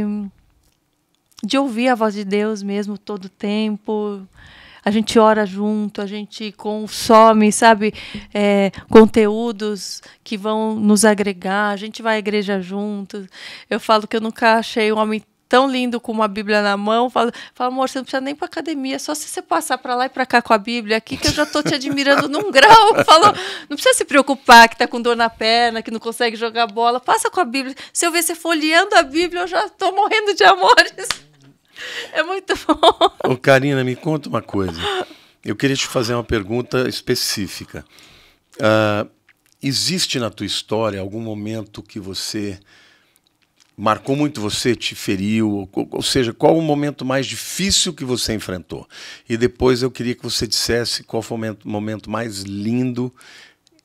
de ouvir a voz de Deus mesmo todo o tempo, a gente ora junto, a gente consome, sabe, é, conteúdos que vão nos agregar, a gente vai à igreja junto. Eu falo que eu nunca achei um homem tão lindo com uma Bíblia na mão. Fala, fala amor, você não precisa nem para academia, só se você passar para lá e para cá com a Bíblia aqui, que eu já estou te admirando num grau. Falou, não precisa se preocupar que está com dor na perna, que não consegue jogar bola. Passa com a Bíblia. Se eu ver você folheando a Bíblia, eu já estou morrendo de amores. É muito bom. Ô, Karina, me conta uma coisa. Eu queria te fazer uma pergunta específica. Uh, existe na tua história algum momento que você marcou muito você, te feriu? Ou, ou, seja, qual o momento mais difícil que você enfrentou? E depois eu queria que você dissesse qual foi o momento, momento mais lindo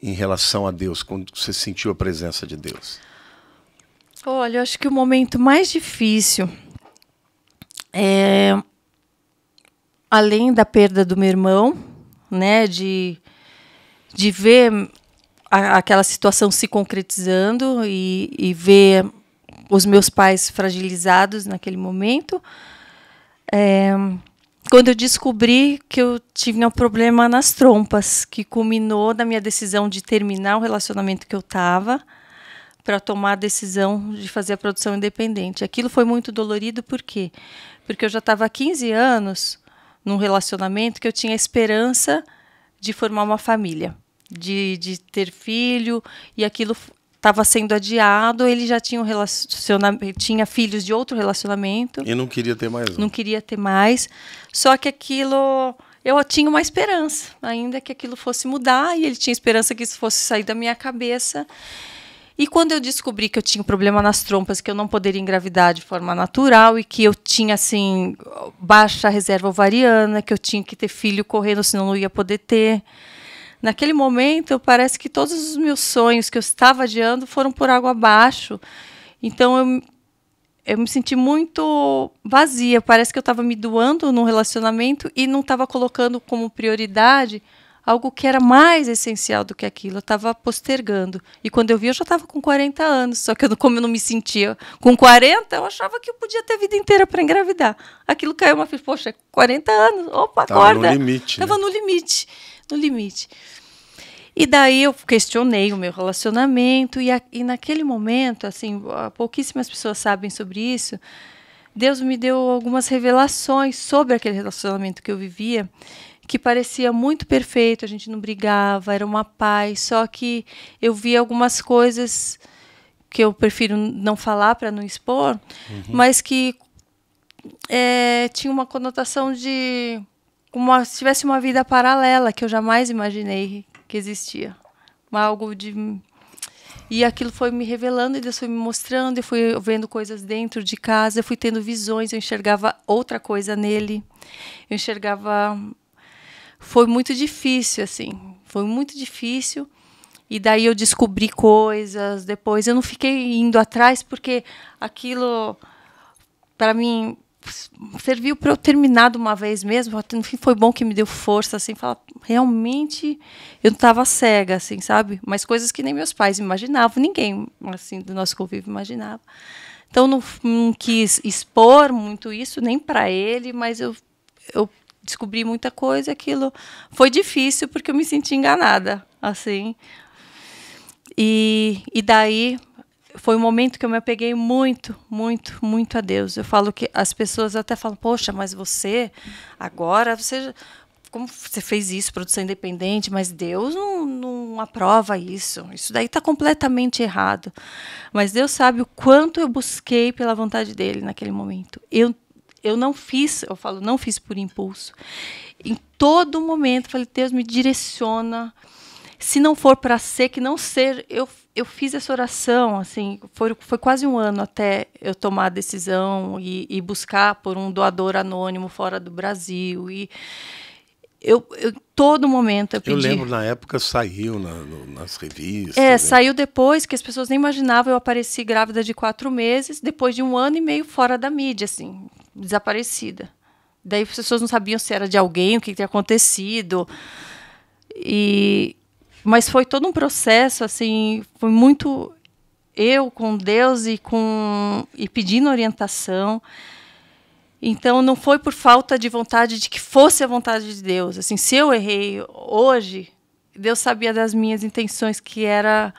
em relação a Deus, quando você sentiu a presença de Deus. Olha, eu acho que o momento mais difícil é, além da perda do meu irmão, né, de, de ver a, aquela situação se concretizando e, e, ver os meus pais fragilizados naquele momento, é, quando eu descobri que eu tinha um problema nas trompas, que culminou na minha decisão de terminar o relacionamento que eu estava para tomar a decisão de fazer a produção independente. Aquilo foi muito dolorido porque porque eu já estava há 15 anos num relacionamento que eu tinha esperança de formar uma família, de, de ter filho, e aquilo estava sendo adiado, ele já tinha um relacionamento, tinha filhos de outro relacionamento. E não queria ter mais. Não um. queria ter mais. Só que aquilo eu tinha uma esperança, ainda que aquilo fosse mudar, e ele tinha esperança que isso fosse sair da minha cabeça. E quando eu descobri que eu tinha um problema nas trompas, que eu não poderia engravidar de forma natural e que eu tinha assim baixa reserva ovariana, que eu tinha que ter filho correndo, senão não ia poder ter. Naquele momento, parece que todos os meus sonhos que eu estava adiando foram por água abaixo. Então eu eu me senti muito vazia. Parece que eu estava me doando num relacionamento e não estava colocando como prioridade algo que era mais essencial do que aquilo. Eu estava postergando. E quando eu vi, eu já estava com 40 anos. Só que eu, como eu não me sentia com 40, eu achava que eu podia ter a vida inteira para engravidar. Aquilo caiu uma ficha, poxa, 40 anos, opa, tava acorda. Estava no limite. Estava né? no limite, no limite. E daí eu questionei o meu relacionamento, e, a, e naquele momento, assim, pouquíssimas pessoas sabem sobre isso, Deus me deu algumas revelações sobre aquele relacionamento que eu vivia, que parecia muito perfeito, a gente não brigava, era uma paz, só que eu via algumas coisas que eu prefiro não falar para não expor, uhum. mas que é, tinha uma conotação de como se tivesse uma vida paralela que eu jamais imaginei que existia, algo de e aquilo foi me revelando, e Deus foi me mostrando, eu fui vendo coisas dentro de casa, eu fui tendo visões, eu enxergava outra coisa nele, eu enxergava foi muito difícil, assim. Foi muito difícil. E daí eu descobri coisas. Depois eu não fiquei indo atrás porque aquilo, para mim, serviu para eu terminar de uma vez mesmo. No fim foi bom que me deu força, assim, falar realmente eu não estava cega, assim, sabe? Mas coisas que nem meus pais imaginavam, ninguém assim do nosso convívio imaginava. Então não, não quis expor muito isso nem para ele, mas eu eu descobri muita coisa. Aquilo foi difícil porque eu me senti enganada, assim. E, e daí foi um momento que eu me apeguei muito, muito, muito a Deus. Eu falo que as pessoas até falam: "Poxa, mas você agora você como você fez isso, produção independente, mas Deus não, não aprova isso. Isso daí está completamente errado. Mas Deus sabe o quanto eu busquei pela vontade dele naquele momento. Eu eu não fiz, eu falo, não fiz por impulso. Em todo momento, falei, Deus me direciona. Se não for para ser, que não ser. Eu, eu fiz essa oração, assim, foi, foi quase um ano até eu tomar a decisão e, e buscar por um doador anônimo fora do Brasil. E eu, eu, todo momento eu pedi. Eu lembro na época saiu na, no, nas revistas. É, né? saiu depois que as pessoas nem imaginavam eu apareci grávida de quatro meses, depois de um ano e meio fora da mídia, assim, desaparecida. Daí as pessoas não sabiam se era de alguém, o que tinha acontecido. E mas foi todo um processo, assim, foi muito eu com Deus e com e pedindo orientação. Então não foi por falta de vontade de que fosse a vontade de Deus. Assim, se eu errei hoje, Deus sabia das minhas intenções que era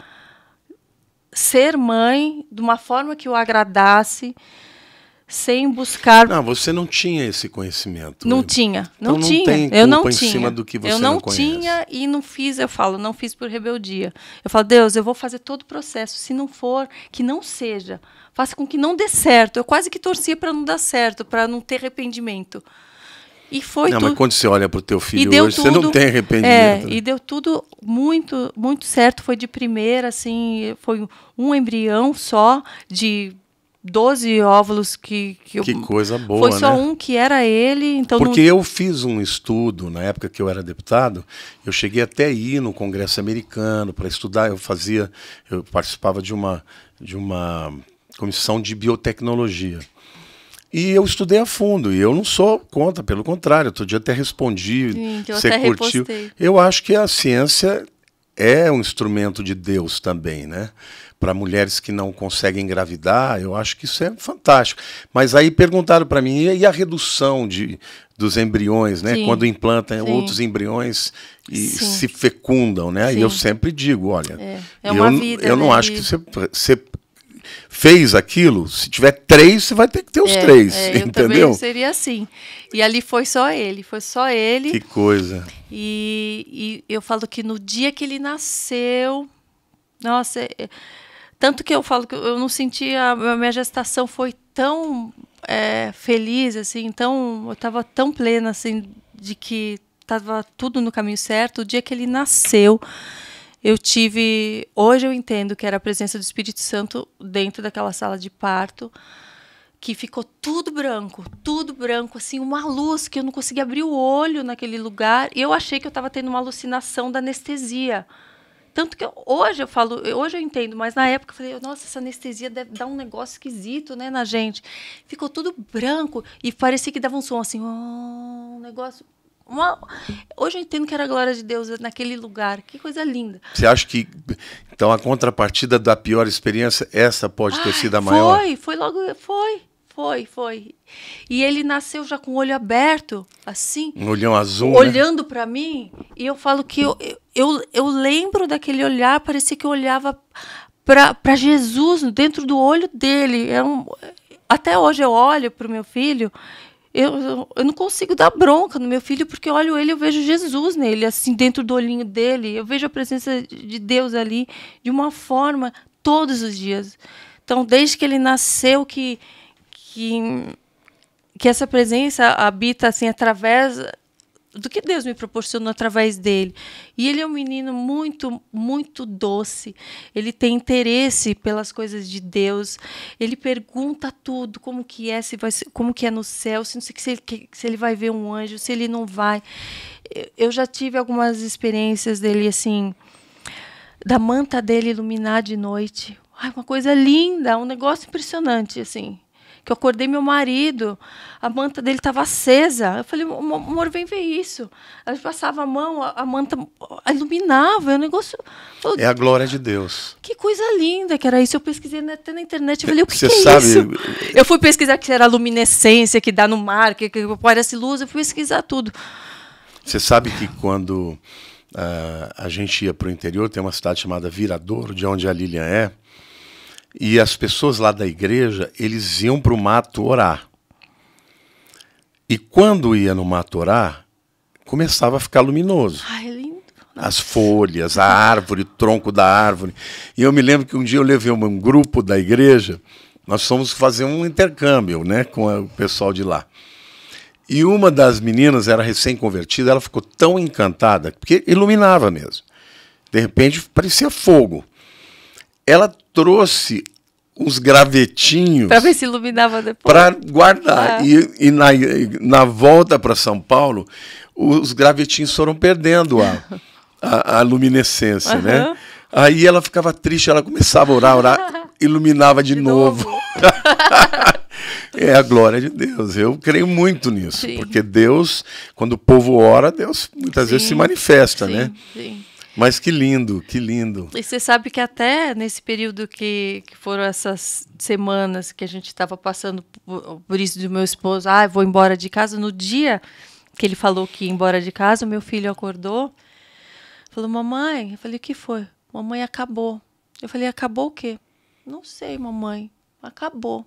ser mãe de uma forma que o agradasse, sem buscar. Não, você não tinha esse conhecimento. Não né? tinha, não então, tinha. Não tem eu não em tinha. Cima do que você eu não, não tinha e não fiz. Eu falo, não fiz por rebeldia. Eu falo, Deus, eu vou fazer todo o processo. Se não for, que não seja. Faça com que não dê certo. Eu quase que torcia para não dar certo, para não ter arrependimento. E foi não, tudo. mas quando você olha para o teu filho hoje, tudo, você não tem arrependimento. É, né? E deu tudo muito, muito certo. Foi de primeira, assim, foi um embrião só de 12 óvulos que. Que, que eu... coisa boa. Foi só né? um que era ele. Então Porque não... eu fiz um estudo na época que eu era deputado, eu cheguei até a ir no Congresso americano para estudar. Eu fazia, eu participava de uma, de uma comissão de biotecnologia. E eu estudei a fundo, e eu não sou contra, pelo contrário, outro dia até respondi, Sim, você até curtiu. Repostei. Eu acho que a ciência é um instrumento de Deus também, né? para mulheres que não conseguem engravidar, eu acho que isso é fantástico. Mas aí perguntaram para mim, e a redução de, dos embriões, né? Sim. Quando implantam Sim. outros embriões e Sim. se fecundam, né? E eu sempre digo, olha, é, é eu, vida, eu né? não acho que você, você fez aquilo, se tiver três, você vai ter que ter os é, três, é, entendeu? seria assim. E ali foi só ele, foi só ele. Que coisa. E, e eu falo que no dia que ele nasceu, nossa, é, tanto que eu falo que eu não sentia. A minha gestação foi tão é, feliz, assim, tão. Eu estava tão plena, assim, de que estava tudo no caminho certo. O dia que ele nasceu, eu tive. Hoje eu entendo que era a presença do Espírito Santo dentro daquela sala de parto, que ficou tudo branco, tudo branco, assim, uma luz que eu não conseguia abrir o olho naquele lugar. E eu achei que eu estava tendo uma alucinação da anestesia. Tanto que hoje eu falo, hoje eu entendo, mas na época eu falei, nossa, essa anestesia deve dar um negócio esquisito, né, na gente. Ficou tudo branco e parecia que dava um som assim, um negócio uma... Hoje eu entendo que era a glória de Deus naquele lugar. Que coisa linda. Você acha que, então, a contrapartida da pior experiência, essa pode ter ah, sido a maior? Foi, foi logo, foi. Foi, foi. E ele nasceu já com o olho aberto, assim. Um olhão azul. Né? Olhando né? para mim. E eu falo que eu, eu, eu lembro daquele olhar, parecia que eu olhava para Jesus dentro do olho dele. É um, até hoje eu olho para o meu filho. Eu, eu não consigo dar bronca no meu filho, porque eu olho ele eu vejo Jesus nele, assim, dentro do olhinho dele. Eu vejo a presença de Deus ali de uma forma todos os dias. Então, desde que ele nasceu, que que que essa presença habita assim através do que Deus me proporcionou através dele. E ele é um menino muito, muito doce. Ele tem interesse pelas coisas de Deus. Ele pergunta tudo, como que é, se vai, como que é no céu, se não sei se ele, se ele vai ver um anjo, se ele não vai. Eu já tive algumas experiências dele assim, da manta dele iluminar de noite. Ai, uma coisa linda, um negócio impressionante assim que eu acordei meu marido, a manta dele estava acesa. Eu falei, amor, vem ver isso. A gente passava a mão, a, a manta iluminava, é um negócio. Eu, é a glória de Deus. Que coisa linda que era isso. Eu pesquisei até na internet, eu falei, o que, Você que é sabe... isso? Eu fui pesquisar que era luminescência que dá no mar, que, que parece luz, eu fui pesquisar tudo. Você sabe que quando uh, a gente ia para o interior, tem uma cidade chamada Viradouro, de onde a Lilian é e as pessoas lá da igreja, eles iam para o mato orar. E quando ia no mato orar, começava a ficar luminoso. Ai, lindo. As folhas, a árvore, o tronco da árvore. E eu me lembro que um dia eu levei um grupo da igreja, nós fomos fazer um intercâmbio né, com o pessoal de lá. E uma das meninas era recém-convertida, ela ficou tão encantada, porque iluminava mesmo. De repente parecia fogo ela trouxe uns gravetinhos. Para ver se iluminava depois. Para guardar. Ah. E, e na, na volta para São Paulo, os gravetinhos foram perdendo a, a, a luminescência, uhum. né? Aí ela ficava triste, ela começava a orar, orar, iluminava de, de novo. novo. é a glória de Deus. Eu creio muito nisso. Sim. Porque Deus, quando o povo ora, Deus muitas sim. vezes se manifesta, sim, né? Sim. Mas que lindo, que lindo. E você sabe que até nesse período que, que foram essas semanas que a gente estava passando por, por, isso do meu esposo, ah, vou embora de casa, no dia que ele falou que ia embora de casa, meu filho acordou, falou, mamãe, eu falei, o que foi? Mamãe, acabou. Eu falei, acabou o quê? Não sei, mamãe, acabou.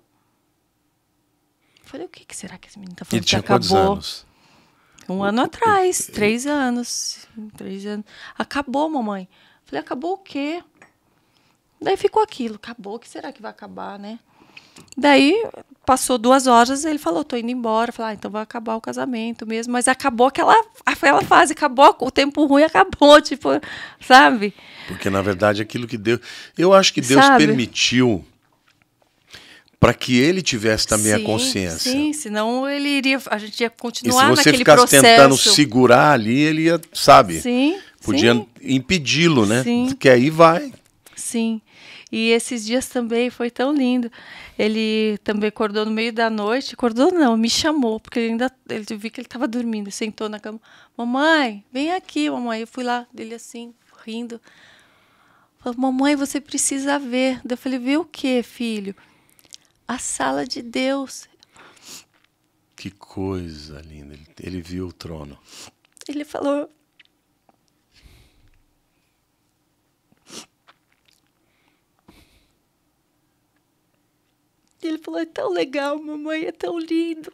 Eu falei, o que, será que esse menino está falando ele tinha que acabou? Quantos anos? Um ano atrás, é? três anos. Três anos. Acabou, mamãe. Falei, acabou o quê? Daí ficou aquilo, acabou, o que será que vai acabar, né? Daí passou duas horas, ele falou, tô indo embora. Falei, ah, então vai acabar o casamento mesmo. Mas acabou aquela, aquela fase, acabou o tempo ruim, acabou, tipo, sabe? Porque na verdade aquilo que Deus. Eu acho que Deus sabe? permitiu para que ele tivesse também sim, a consciência. Sim, senão ele iria, a gente ia continuar naquele processo. E se você ficasse processo. tentando segurar ali, ele ia, sabe? Sim. Podia impedi-lo, né? Sim. Que aí vai. Sim. E esses dias também foi tão lindo. Ele também acordou no meio da noite. Acordou não, me chamou, porque ele ainda ele, eu vi que ele estava dormindo. Sentou na cama. Mamãe, vem aqui, mamãe. Eu fui lá dele assim, rindo. Falou, mamãe, você precisa ver. Eu falei, ver o quê, filho? a sala de Deus. Que coisa linda. Ele, ele viu o trono. Ele falou: Ele falou: é tão legal, mamãe, é tão lindo.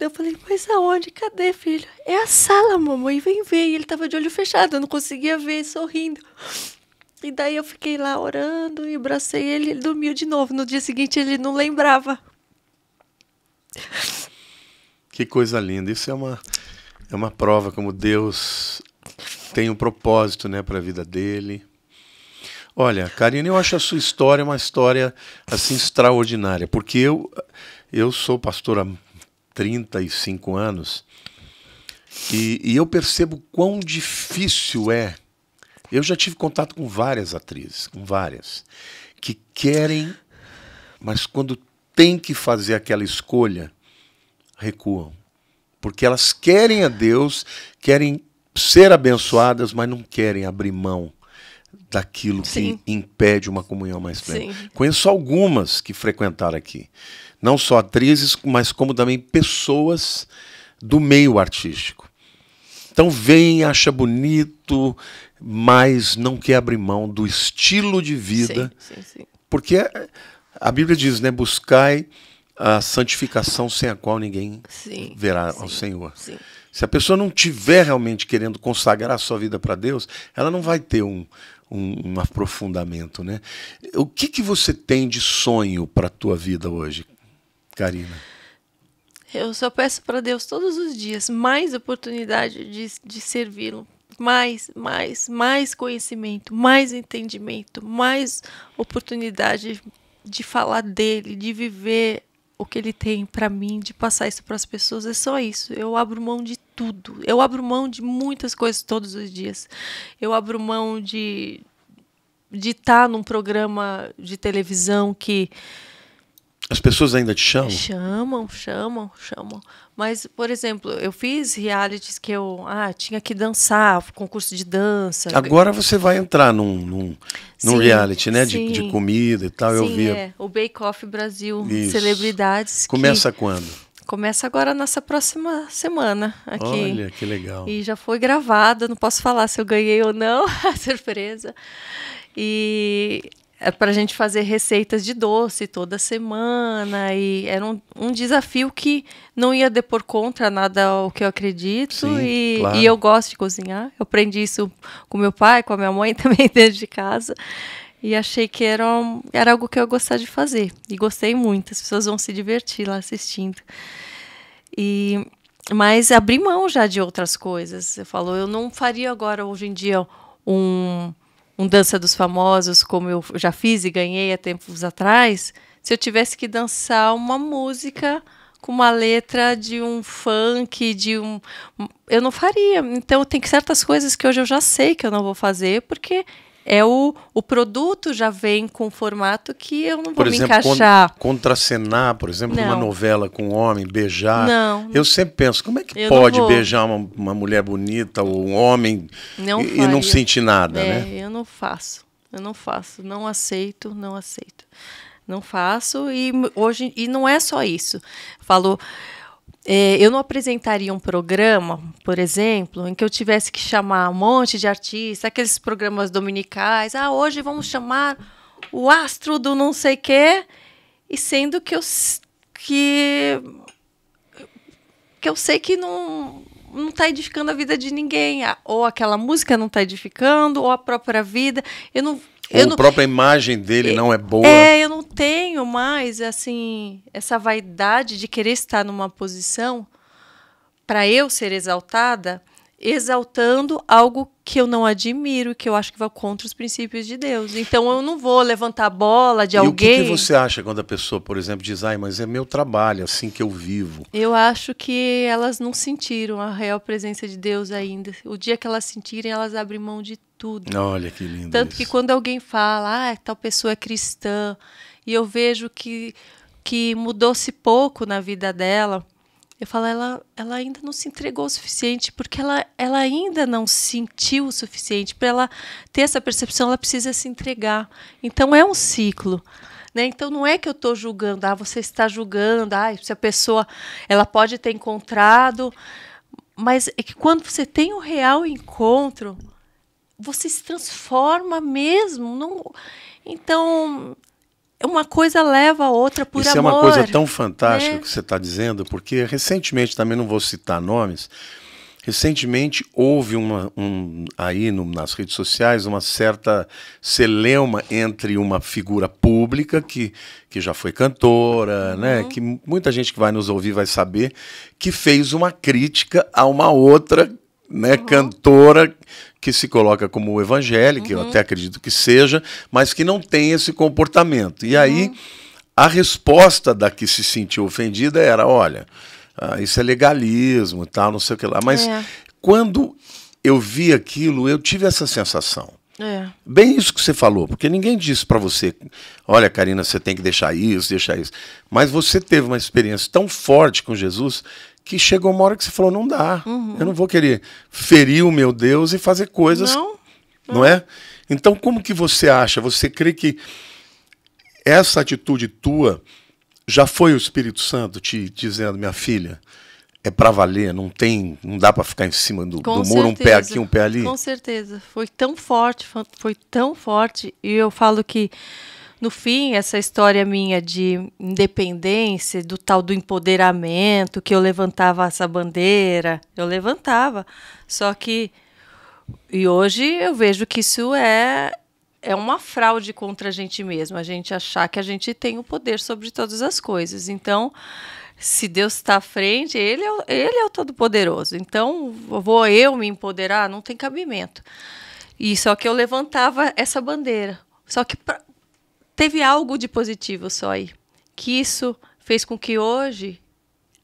Eu falei, mas aonde? Cadê, filho? É a sala, mamãe, vem ver. E ele tava de olho fechado, eu não conseguia ver, sorrindo. E daí eu fiquei lá orando e abracei ele, ele dormiu de novo. No dia seguinte ele não lembrava. Que coisa linda. Isso é uma é uma prova como Deus tem um propósito, né, para a vida dele. Olha, Karine, eu acho a sua história uma história assim extraordinária, porque eu eu sou pastor 35 anos, e, e eu percebo quão difícil é. Eu já tive contato com várias atrizes, com várias, que querem, mas quando tem que fazer aquela escolha, recuam. Porque elas querem a Deus, querem ser abençoadas, mas não querem abrir mão daquilo Sim. que impede uma comunhão mais plena. Sim. Conheço algumas que frequentaram aqui não só atrizes, mas como também pessoas do meio artístico. Então vem, acha bonito, mas não quer abrir mão do estilo de vida. Sim, sim, sim. Porque é, a Bíblia diz, né? Buscai a santificação sem a qual ninguém verá ao Senhor. Se a pessoa não tiver realmente querendo consagrar a sua vida para Deus, ela não vai ter um, um, um, aprofundamento, né? O que, que você tem de sonho para a tua vida hoje? Karina? Eu só peço para Deus todos os dias mais oportunidade de, de servi-lo, mais, mais, mais conhecimento, mais entendimento, mais oportunidade de falar dele, de viver o que ele tem para mim, de passar isso para as pessoas, é só isso. Eu abro mão de tudo. Eu abro mão de muitas coisas todos os dias. Eu abro mão de de estar tá num programa de televisão que as pessoas ainda te chamam? Chamam, chamam, chamam. Mas, por exemplo, eu fiz realities que eu ah, tinha que dançar, concurso de dança. Agora você vai entrar num, num, sim, num reality, né? De, de, comida e tal. Sim, eu vi. É. O Bake Off Brasil, Isso. celebridades. Começa que... quando? Começa agora nessa próxima semana aqui. Olha, que legal. E já foi gravada, não posso falar se eu ganhei ou não, surpresa. E é para a gente fazer receitas de doce toda semana e era um, um, desafio que não ia depor contra nada ao que eu acredito Sim, e, claro. e, eu gosto de cozinhar. Eu aprendi isso com meu pai, com a minha mãe também dentro de casa e achei que era, um, era algo que eu gostava de fazer e gostei muito. As pessoas vão se divertir lá assistindo e mas abri mão já de outras coisas. Eu falo, eu não faria agora hoje em dia um um Dança dos Famosos, como eu já fiz e ganhei há tempos atrás, se eu tivesse que dançar uma música com uma letra de um funk, de um. Eu não faria. Então, tem certas coisas que hoje eu já sei que eu não vou fazer, porque é o, o produto já vem com um formato que eu não por vou exemplo, me encaixar. Con contracenar, por exemplo, não. uma novela com um homem, beijar. Não. Eu sempre penso, como é que eu pode beijar uma, uma, mulher bonita ou um homem não e, e, não sentir nada, é, né? Eu não faço. Eu não faço. Não aceito, não aceito. Não faço e hoje e não é só isso. Falou é, eu não apresentaria um programa, por exemplo, em que eu tivesse que chamar um monte de artistas, aqueles programas dominicais. Ah, hoje vamos chamar o astro do não sei quê, e sendo que eu que que eu sei que não não está edificando a vida de ninguém, ou aquela música não está edificando, ou a própria vida. Eu não ou não... a própria imagem dele é, não é boa. É, eu não tenho mais, assim, essa vaidade de querer estar numa posição para eu ser exaltada, exaltando algo que eu não admiro, que eu acho que vai contra os princípios de Deus. Então eu não vou levantar a bola de e alguém. O que, que, você acha quando a pessoa, por exemplo, diz, ai, mas é meu trabalho, é assim que eu vivo? Eu acho que elas não sentiram a real presença de Deus ainda. O dia que elas sentirem, elas abrem mão de tudo. Olha que lindo. Tanto isso. que quando alguém fala, ah, tal pessoa é cristã, e eu vejo que, que mudou-se pouco na vida dela, eu falo, ela, ela ainda não se entregou o suficiente, porque ela, ela ainda não sentiu o suficiente. Para ela ter essa percepção, ela precisa se entregar. Então é um ciclo. Né? Então não é que eu estou julgando, ah, você está julgando, ah, se a pessoa ela pode ter encontrado, mas é que quando você tem o um real encontro, você se transforma mesmo. Não... Então, uma coisa leva a outra por Isso amor. Isso é uma coisa tão fantástica né? que você está dizendo, porque recentemente, também não vou citar nomes, recentemente houve uma, um, aí no, nas redes sociais uma certa celeuma entre uma figura pública que, que já foi cantora, uhum. né, que muita gente que vai nos ouvir vai saber, que fez uma crítica a uma outra né, uhum. cantora que se coloca como evangélica, uhum. eu até acredito que seja, mas que não tem esse comportamento. E uhum. aí a resposta da que se sentiu ofendida era, olha, ah, isso é legalismo, tal, tá, não sei o que lá. Mas é. quando eu vi aquilo, eu tive essa sensação. É. Bem isso que você falou, porque ninguém disse para você, olha, Karina, você tem que deixar isso, deixar isso. Mas você teve uma experiência tão forte com Jesus que chegou uma hora que você falou, não dá. Uhum. Eu não vou querer ferir o meu Deus e fazer coisas. Não. Não, é? Então, como que você acha? Você crê que essa atitude tua já foi o Espírito Santo te dizendo, minha filha, é para valer, não tem, não dá para ficar em cima do, do muro, um pé aqui, um pé ali. Com certeza, foi tão forte, foi tão forte e eu falo que no fim, essa história minha de independência, do tal do empoderamento, que eu levantava essa bandeira, eu levantava. Só que e hoje eu vejo que isso é é uma fraude contra a gente mesmo, a gente achar que a gente tem o poder sobre todas as coisas. Então, se Deus está à frente, ele é, ele é o Todo-Poderoso. Então, vou eu me empoderar? Não tem cabimento. E só que eu levantava essa bandeira. Só que pra, teve algo de positivo só aí. Que isso fez com que hoje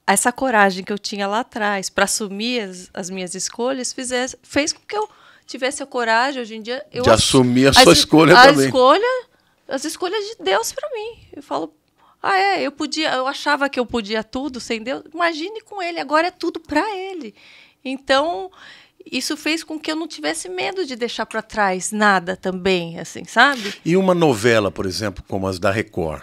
essa coragem que eu tinha lá atrás para assumir as, as, minhas escolhas fizesse, fez com que eu tivesse a coragem hoje em dia eu de assumir a as, sua escolha a também. escolha as escolhas de Deus para mim eu falo ah é eu podia eu achava que eu podia tudo sem Deus imagine com Ele agora é tudo para Ele então isso fez com que eu não tivesse medo de deixar para trás nada também, assim, sabe? E uma novela, por exemplo, como as da Record.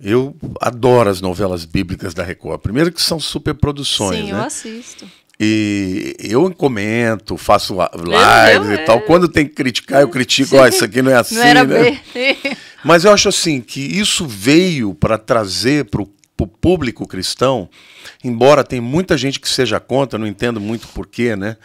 Eu adoro as novelas bíblicas da Record. Primeiro que são superproduções, Sim, né? eu assisto. E eu comento, faço live e tal. Quando tem que criticar, eu critico, ó, oh, isso aqui não é assim, não né? Bem. Mas eu acho assim que isso veio para trazer para o para o público cristão, embora tem muita gente que seja contra, não entendo muito porquê, né?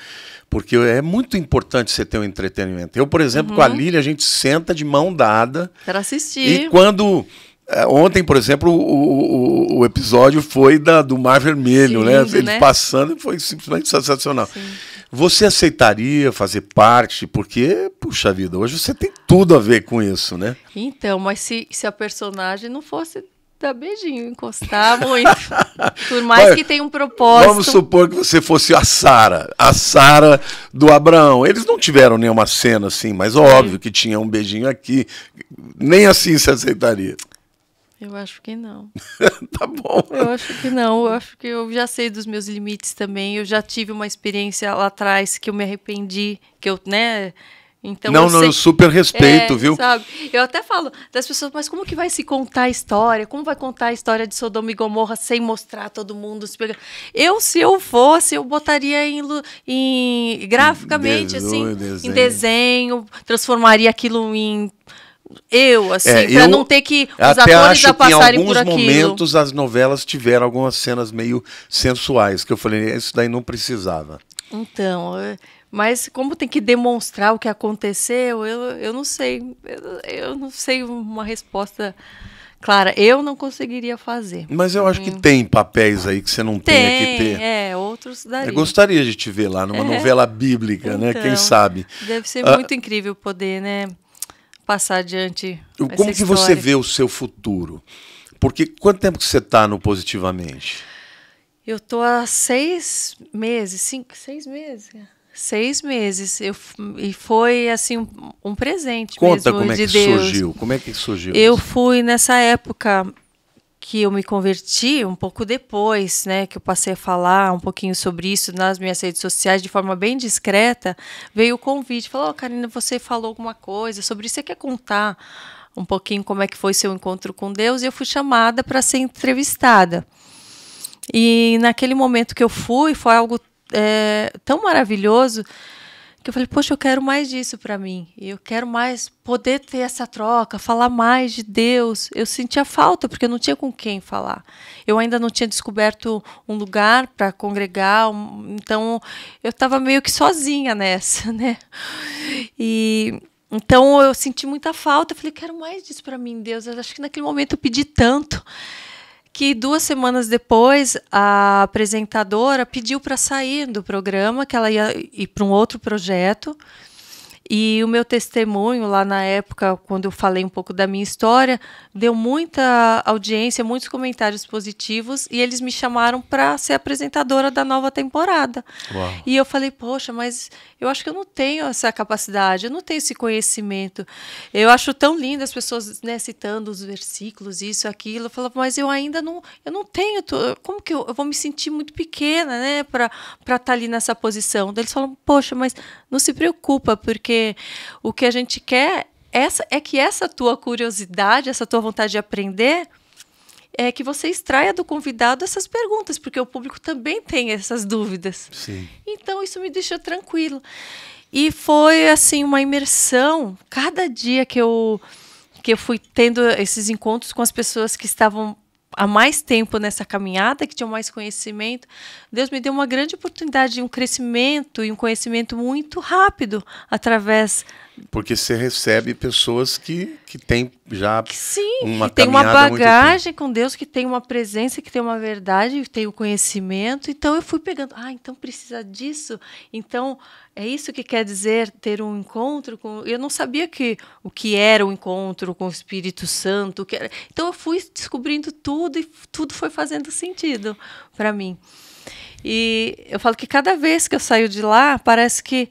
Porque é muito importante você ter um entretenimento. Eu, por exemplo, uhum. com a Lília, uhum. a gente senta de mão dada. Para assistir. E quando. É, ontem, por exemplo, o, o, o episódio foi da, do Mar Vermelho, né? Sim, né? Ele né? passando foi simplesmente sensacional. Sim. Você aceitaria fazer parte? Porque, puxa vida, hoje você tem tudo a ver com isso, né? Então, mas se, se a personagem não fosse dar tá, beijinho, encostar muito. Então, por mais Olha, que tenha um propósito. Vamos supor que você fosse a Sara, a Sara do Abraão. Eles não tiveram nenhuma cena assim, mas óbvio que tinha um beijinho aqui. Nem assim se aceitaria. Eu acho que não. tá bom. Eu acho que não. Eu acho que eu já sei dos meus limites também. Eu já tive uma experiência lá atrás que eu me arrependi, que eu, né, então, não, não, eu super respeito, é, viu? Sabe? Eu até falo das pessoas, mas como que vai se contar a história? Como vai contar a história de Sodoma e Gomorra sem mostrar todo mundo se pegar? Eu, se eu fosse, eu botaria em, em graficamente, Desu, assim, desenho. em desenho, transformaria aquilo em eu, assim, é, para não ter que os até atores acho que em alguns momentos as novelas tiveram algumas cenas meio sensuais, que eu falei, é, isso daí não precisava. Então, mas como tem que demonstrar o que aconteceu, eu, eu não sei. Eu, eu não sei uma resposta clara. Eu não conseguiria fazer. Mas eu acho que hum. tem papéis aí que você não tem, né, que ter. É, outros daria. Eu gostaria de te ver lá numa é. novela bíblica, então, né? Quem então, sabe? Deve ser ah, muito incrível poder, né? Passar adiante. Como que você vê o seu futuro? Porque quanto tempo que você está no Positivamente? Eu estou há seis meses, cinco, seis meses. É seis meses. Eu, e foi assim um, um presente. Conta como é que Deus. surgiu. Como é que surgiu? Eu isso? fui nessa época que eu me converti, um pouco depois, né, que eu passei a falar um pouquinho sobre isso nas minhas redes sociais de forma bem discreta, veio o convite, falou: oh, "Karina, você falou alguma coisa sobre isso, você quer contar um pouquinho como é que foi seu encontro com Deus?" E eu fui chamada para ser entrevistada. E naquele momento que eu fui, foi algo é, tão maravilhoso que eu falei, poxa, eu quero mais disso para mim. Eu quero mais poder ter essa troca, falar mais de Deus. Eu sentia falta porque eu não tinha com quem falar. Eu ainda não tinha descoberto um lugar para congregar, então eu estava meio que sozinha nessa, né? E então eu senti muita falta. Eu falei, quero mais disso para mim, Deus. Eu acho que naquele momento eu pedi tanto que duas semanas depois a apresentadora pediu para sair do programa, que ela ia ir para um outro projeto. E o meu testemunho lá na época, quando eu falei um pouco da minha história, deu muita audiência, muitos comentários positivos e eles me chamaram para ser apresentadora da nova temporada. Uau. E eu falei, poxa, mas eu acho que eu não tenho essa capacidade, eu não tenho esse conhecimento. Eu acho tão lindo as pessoas né, citando os versículos, isso, aquilo. Eu falo, mas eu ainda não, eu não tenho, como que eu, eu vou me sentir muito pequena, né, para estar tá ali nessa posição? eles falam, poxa, mas não se preocupa, porque o que a gente quer essa, é que essa tua curiosidade, essa tua vontade de aprender, é que você extraia do convidado essas perguntas, porque o público também tem essas dúvidas. Sim. Então isso me deixou tranquilo. E foi assim uma imersão. Cada dia que eu que eu fui tendo esses encontros com as pessoas que estavam há mais tempo nessa caminhada, que tinham mais conhecimento, Deus me deu uma grande oportunidade de um crescimento e um conhecimento muito rápido através porque você recebe pessoas que, que têm já Sim, uma que tem uma bagagem com Deus, que tem uma presença, que tem uma verdade, que tem o conhecimento. Então eu fui pegando, ah, então precisa disso. Então é isso que quer dizer ter um encontro com. Eu não sabia que o que era o um encontro com o Espírito Santo. Que era... Então eu fui descobrindo tudo e tudo foi fazendo sentido para mim. E eu falo que cada vez que eu saio de lá, parece que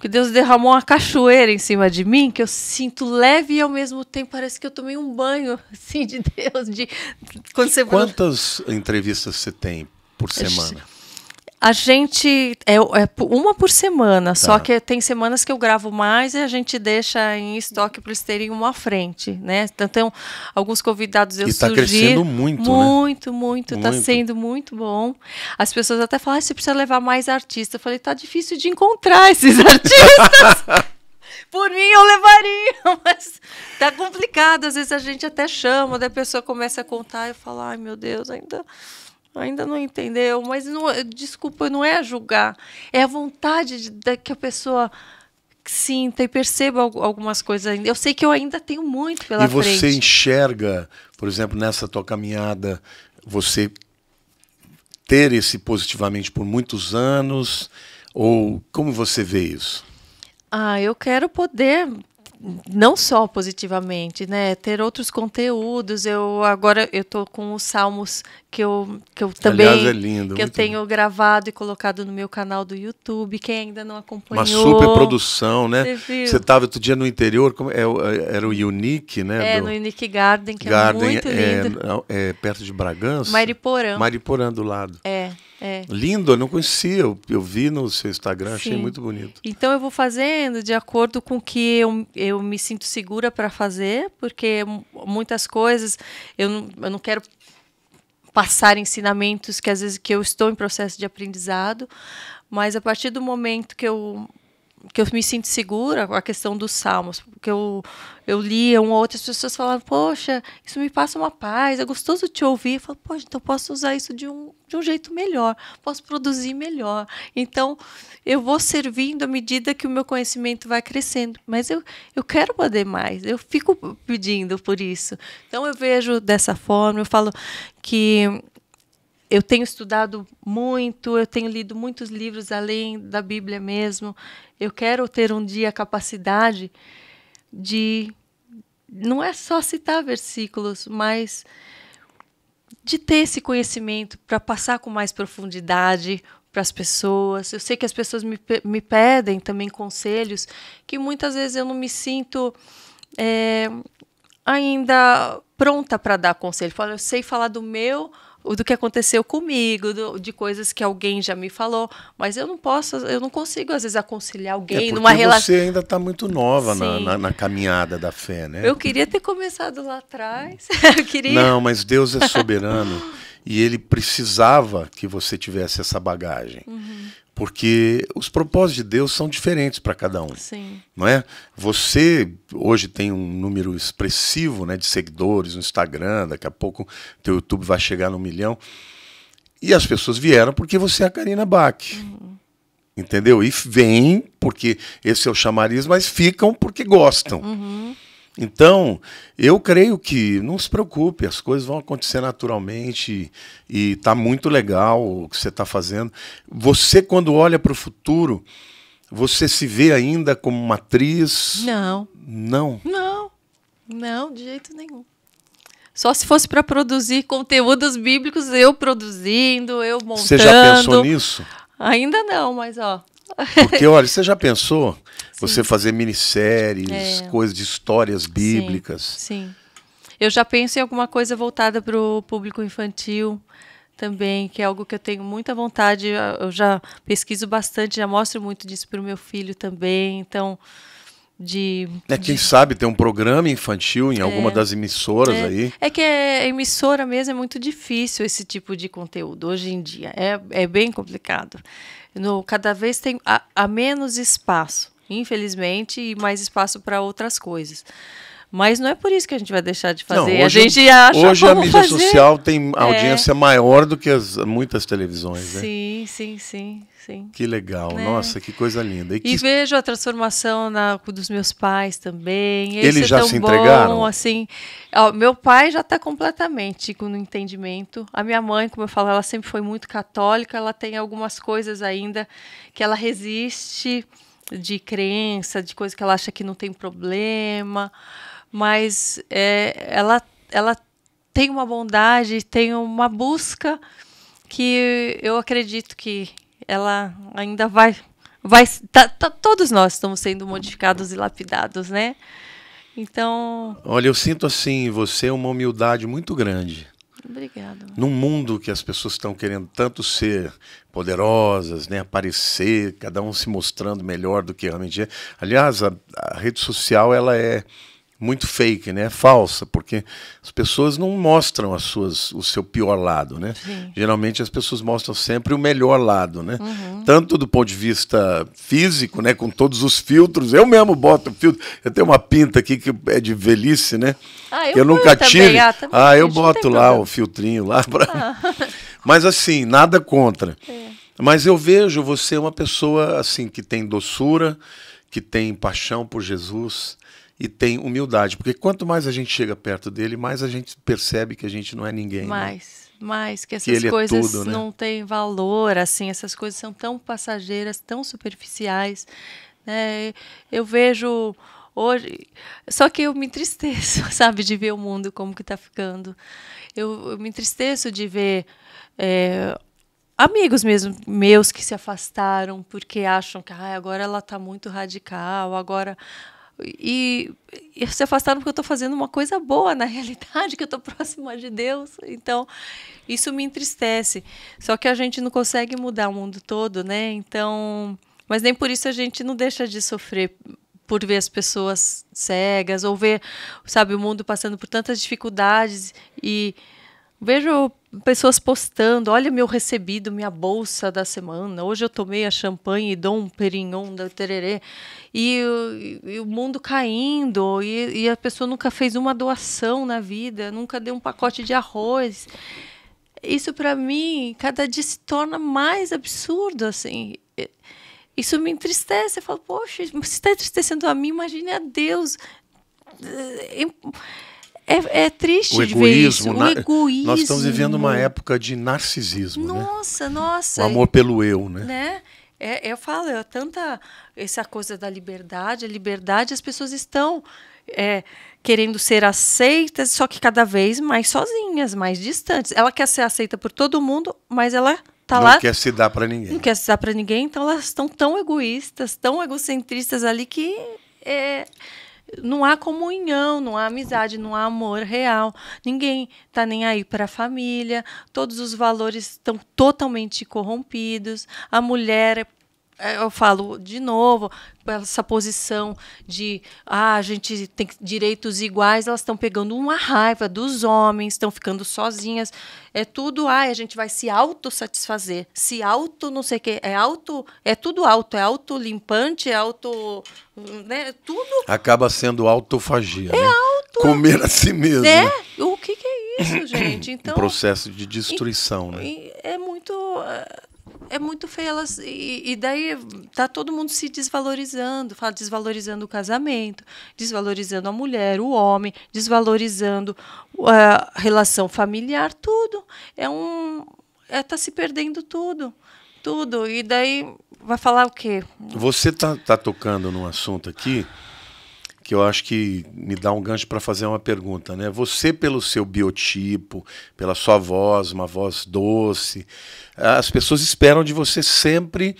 que Deus derramou uma cachoeira em cima de mim, que eu sinto leve e ao mesmo tempo parece que eu tomei um banho, assim, de Deus. De... Quando você... Quantas entrevistas você tem por semana? A gente é, é, uma por semana, tá. só que tem semanas que eu gravo mais e a gente deixa em estoque para eles terem uma à frente, né? Então, alguns convidados eu e tá surgir, crescendo muito, muito, né? muito, está sendo muito bom. As pessoas até falam, ah, você precisa levar mais artistas. Eu falei, tá difícil de encontrar esses artistas. Por mim eu levaria, mas tá complicado. Às vezes a gente até chama, daí a pessoa começa a contar e eu falo, ai meu Deus, ainda ainda não entendeu, mas não, desculpa, não é a julgar, é a vontade de, de, que a pessoa sinta e perceba algumas coisas. Eu sei que eu ainda tenho muito pela frente. E você frente. enxerga, por exemplo, nessa tua caminhada, você ter esse positivamente por muitos anos, ou como você vê isso? Ah, eu quero poder não só positivamente, né? Ter outros conteúdos. Eu agora eu tô com os salmos que eu, que eu também Aliás, é lindo, que eu tenho lindo. gravado e colocado no meu canal do YouTube. Quem ainda não acompanhou. Uma super produção, né? Você estava outro dia no interior, como, é, é, era o Unique, né? É, do, no Unique Garden, que é Garden, é muito lindo. É, é, perto de Bragança. Mariporã. Mariporã do lado. É. É. Lindo, eu não conhecia, eu, eu vi no seu Instagram, Sim. achei muito bonito. Então eu vou fazendo de acordo com o que eu, eu me sinto segura para fazer, porque muitas coisas eu não, eu não quero passar ensinamentos que às vezes que eu estou em processo de aprendizado, mas a partir do momento que eu que eu me sinto segura com a questão dos salmos, porque eu, eu lia um ou as pessoas falavam, poxa, isso me passa uma paz, é gostoso te ouvir. Eu falo, poxa, então posso usar isso de um, de um jeito melhor, posso produzir melhor. Então, eu vou servindo à medida que o meu conhecimento vai crescendo, mas eu, eu quero poder mais, eu fico pedindo por isso. Então, eu vejo dessa forma, eu falo que eu tenho estudado muito, eu tenho lido muitos livros além da Bíblia mesmo. Eu quero ter um dia a capacidade de não é só citar versículos, mas de ter esse conhecimento para passar com mais profundidade para as pessoas. Eu sei que as pessoas me, me pedem também conselhos que muitas vezes eu não me sinto é, ainda pronta para dar conselho. Falo, eu sei falar do meu do que aconteceu comigo, do, de coisas que alguém já me falou, mas eu não posso, eu não consigo às vezes aconselhar é alguém é numa relação. Você ainda está muito nova na, na, na, caminhada da fé, né? Eu queria ter começado lá atrás. eu queria. Não, mas Deus é soberano e Ele precisava que você tivesse essa bagagem. Uhum porque os propósitos de Deus são diferentes para cada um, Sim. não é? Você hoje tem um número expressivo, né, de seguidores no Instagram, daqui a pouco teu YouTube vai chegar no milhão e as pessoas vieram porque você é a Karina Bach, uhum. entendeu? E vêm porque esse é o chamariz, mas ficam porque gostam. Uhum. Então, eu creio que não se preocupe, as coisas vão acontecer naturalmente e está muito legal o que você está fazendo. Você, quando olha para o futuro, você se vê ainda como uma atriz? Não. Não? Não, não, de jeito nenhum. Só se fosse para produzir conteúdos bíblicos, eu produzindo, eu montando. Você já pensou nisso? Ainda não, mas ó, porque, olha, você já pensou Sim. você fazer minisséries, é. coisas de histórias bíblicas? Sim. Sim. Eu já penso em alguma coisa voltada para o público infantil também, que é algo que eu tenho muita vontade. Eu já pesquiso bastante, já mostro muito disso para o meu filho também. Então, de. É, quem de... sabe ter um programa infantil em é, alguma das emissoras é, aí. É que é, emissora mesmo é muito difícil esse tipo de conteúdo hoje em dia. É, é bem complicado no, cada vez tem a, a menos espaço, infelizmente, e mais espaço para outras coisas. Mas não é por isso que a gente vai deixar de fazer. Não, hoje, a gente acha Hoje a mídia fazer. social tem é. audiência é. maior do que as, muitas televisões, né? sim, né? Sim, sim, sim. Que legal. Né? Nossa, que coisa linda. E, e vejo a transformação na, dos meus pais também. Eles, Eles é já é se bom, entregaram? assim. Ó, meu pai já está completamente com o entendimento. A minha mãe, como eu falo, ela sempre foi muito católica. Ela tem algumas coisas ainda que ela resiste de crença, de coisa que ela acha que não tem problema mas é, ela, ela tem uma bondade, tem uma busca que eu acredito que ela ainda vai. vai tá, tá, todos nós estamos sendo modificados e lapidados, né? Então. Olha, eu sinto assim, você é uma humildade muito grande. Obrigada. Num mundo que as pessoas estão querendo tanto ser poderosas, né, aparecer, cada um se mostrando melhor do que realmente é. Aliás, a, a rede social ela é muito fake, né? Falsa, porque as pessoas não mostram as suas, o seu pior lado, né? Sim. Geralmente as pessoas mostram sempre o melhor lado, né? Uhum. Tanto do ponto de vista físico, né? Com todos os filtros. Eu mesmo boto filtro. Eu tenho uma pinta aqui que é de velhice, né? Ah, eu, eu nunca tive. Ah, ah, eu boto lá problema. o filtrinho lá. Pra... Ah. Mas assim, nada contra. É. Mas eu vejo você uma pessoa assim que tem doçura, que tem paixão por Jesus e tem humildade. Porque quanto mais a gente chega perto dele, mais a gente percebe que a gente não é ninguém. Mais, né? mais, que essas que é coisas é tudo, né? não têm valor, assim, essas coisas são tão passageiras, tão superficiais. Né? Eu vejo hoje. Só que eu me entristeço, sabe, de ver o mundo como que está ficando. Eu, eu, me entristeço de ver. É, amigos mesmo meus que se afastaram porque acham que ah, agora ela está muito radical, agora e, e se afastaram porque eu estou fazendo uma coisa boa na realidade, que eu estou próxima de Deus. Então, isso me entristece. Só que a gente não consegue mudar o mundo todo, né? Então, mas nem por isso a gente não deixa de sofrer por ver as pessoas cegas ou ver, sabe, o mundo passando por tantas dificuldades e Vejo pessoas postando, olha meu recebido, minha bolsa da semana. Hoje eu tomei a champanhe e dou um perignon da tererê. E, e, o mundo caindo, e, e a pessoa nunca fez uma doação na vida, nunca deu um pacote de arroz. Isso para mim, cada dia se torna mais absurdo, assim. Isso me entristece. Eu falo, poxa, se está entristecendo a mim, imagine a Deus. Eh, é, é triste o egoísmo, o egoísmo. Nós estamos vivendo uma época de narcisismo. Né? Nossa, né? nossa. O amor pelo eu, né? né? É, eu falo, é tanta essa coisa da liberdade, a liberdade, as pessoas estão é, querendo ser aceitas, só que cada vez mais sozinhas, mais distantes. Ela quer ser aceita por todo mundo, mas ela tá não lá. Não quer se dar para ninguém. Não quer se dar para ninguém, então elas estão tão egoístas, tão egocentristas ali que é, não há comunhão, não há amizade, não há amor real. Ninguém está nem aí para a família. Todos os valores estão totalmente corrompidos. A mulher é é, eu falo de novo essa posição de ah, a gente tem direitos iguais, elas estão pegando uma raiva dos homens, estão ficando sozinhas. É tudo, ah, a gente vai se autossatisfazer, se auto não sei o que, é auto, é tudo alto, é limpante é auto, né, é tudo. Acaba sendo autofagia, é né? Auto, Comer a si mesmo. É, o que, que é isso, gente? Então, um processo de destruição, né? e, né? É muito é, é muito feio. Elas, e, e, daí tá todo mundo se desvalorizando, fala desvalorizando o casamento, desvalorizando a mulher, o homem, desvalorizando eh, a relação familiar, tudo. É um. É, tá se perdendo tudo. Tudo. E daí vai falar o quê? Você tá, tá tocando num assunto aqui que eu acho que me dá um gancho para fazer uma pergunta, né? Você pelo seu biotipo, pela sua voz, uma voz doce, as pessoas esperam de você sempre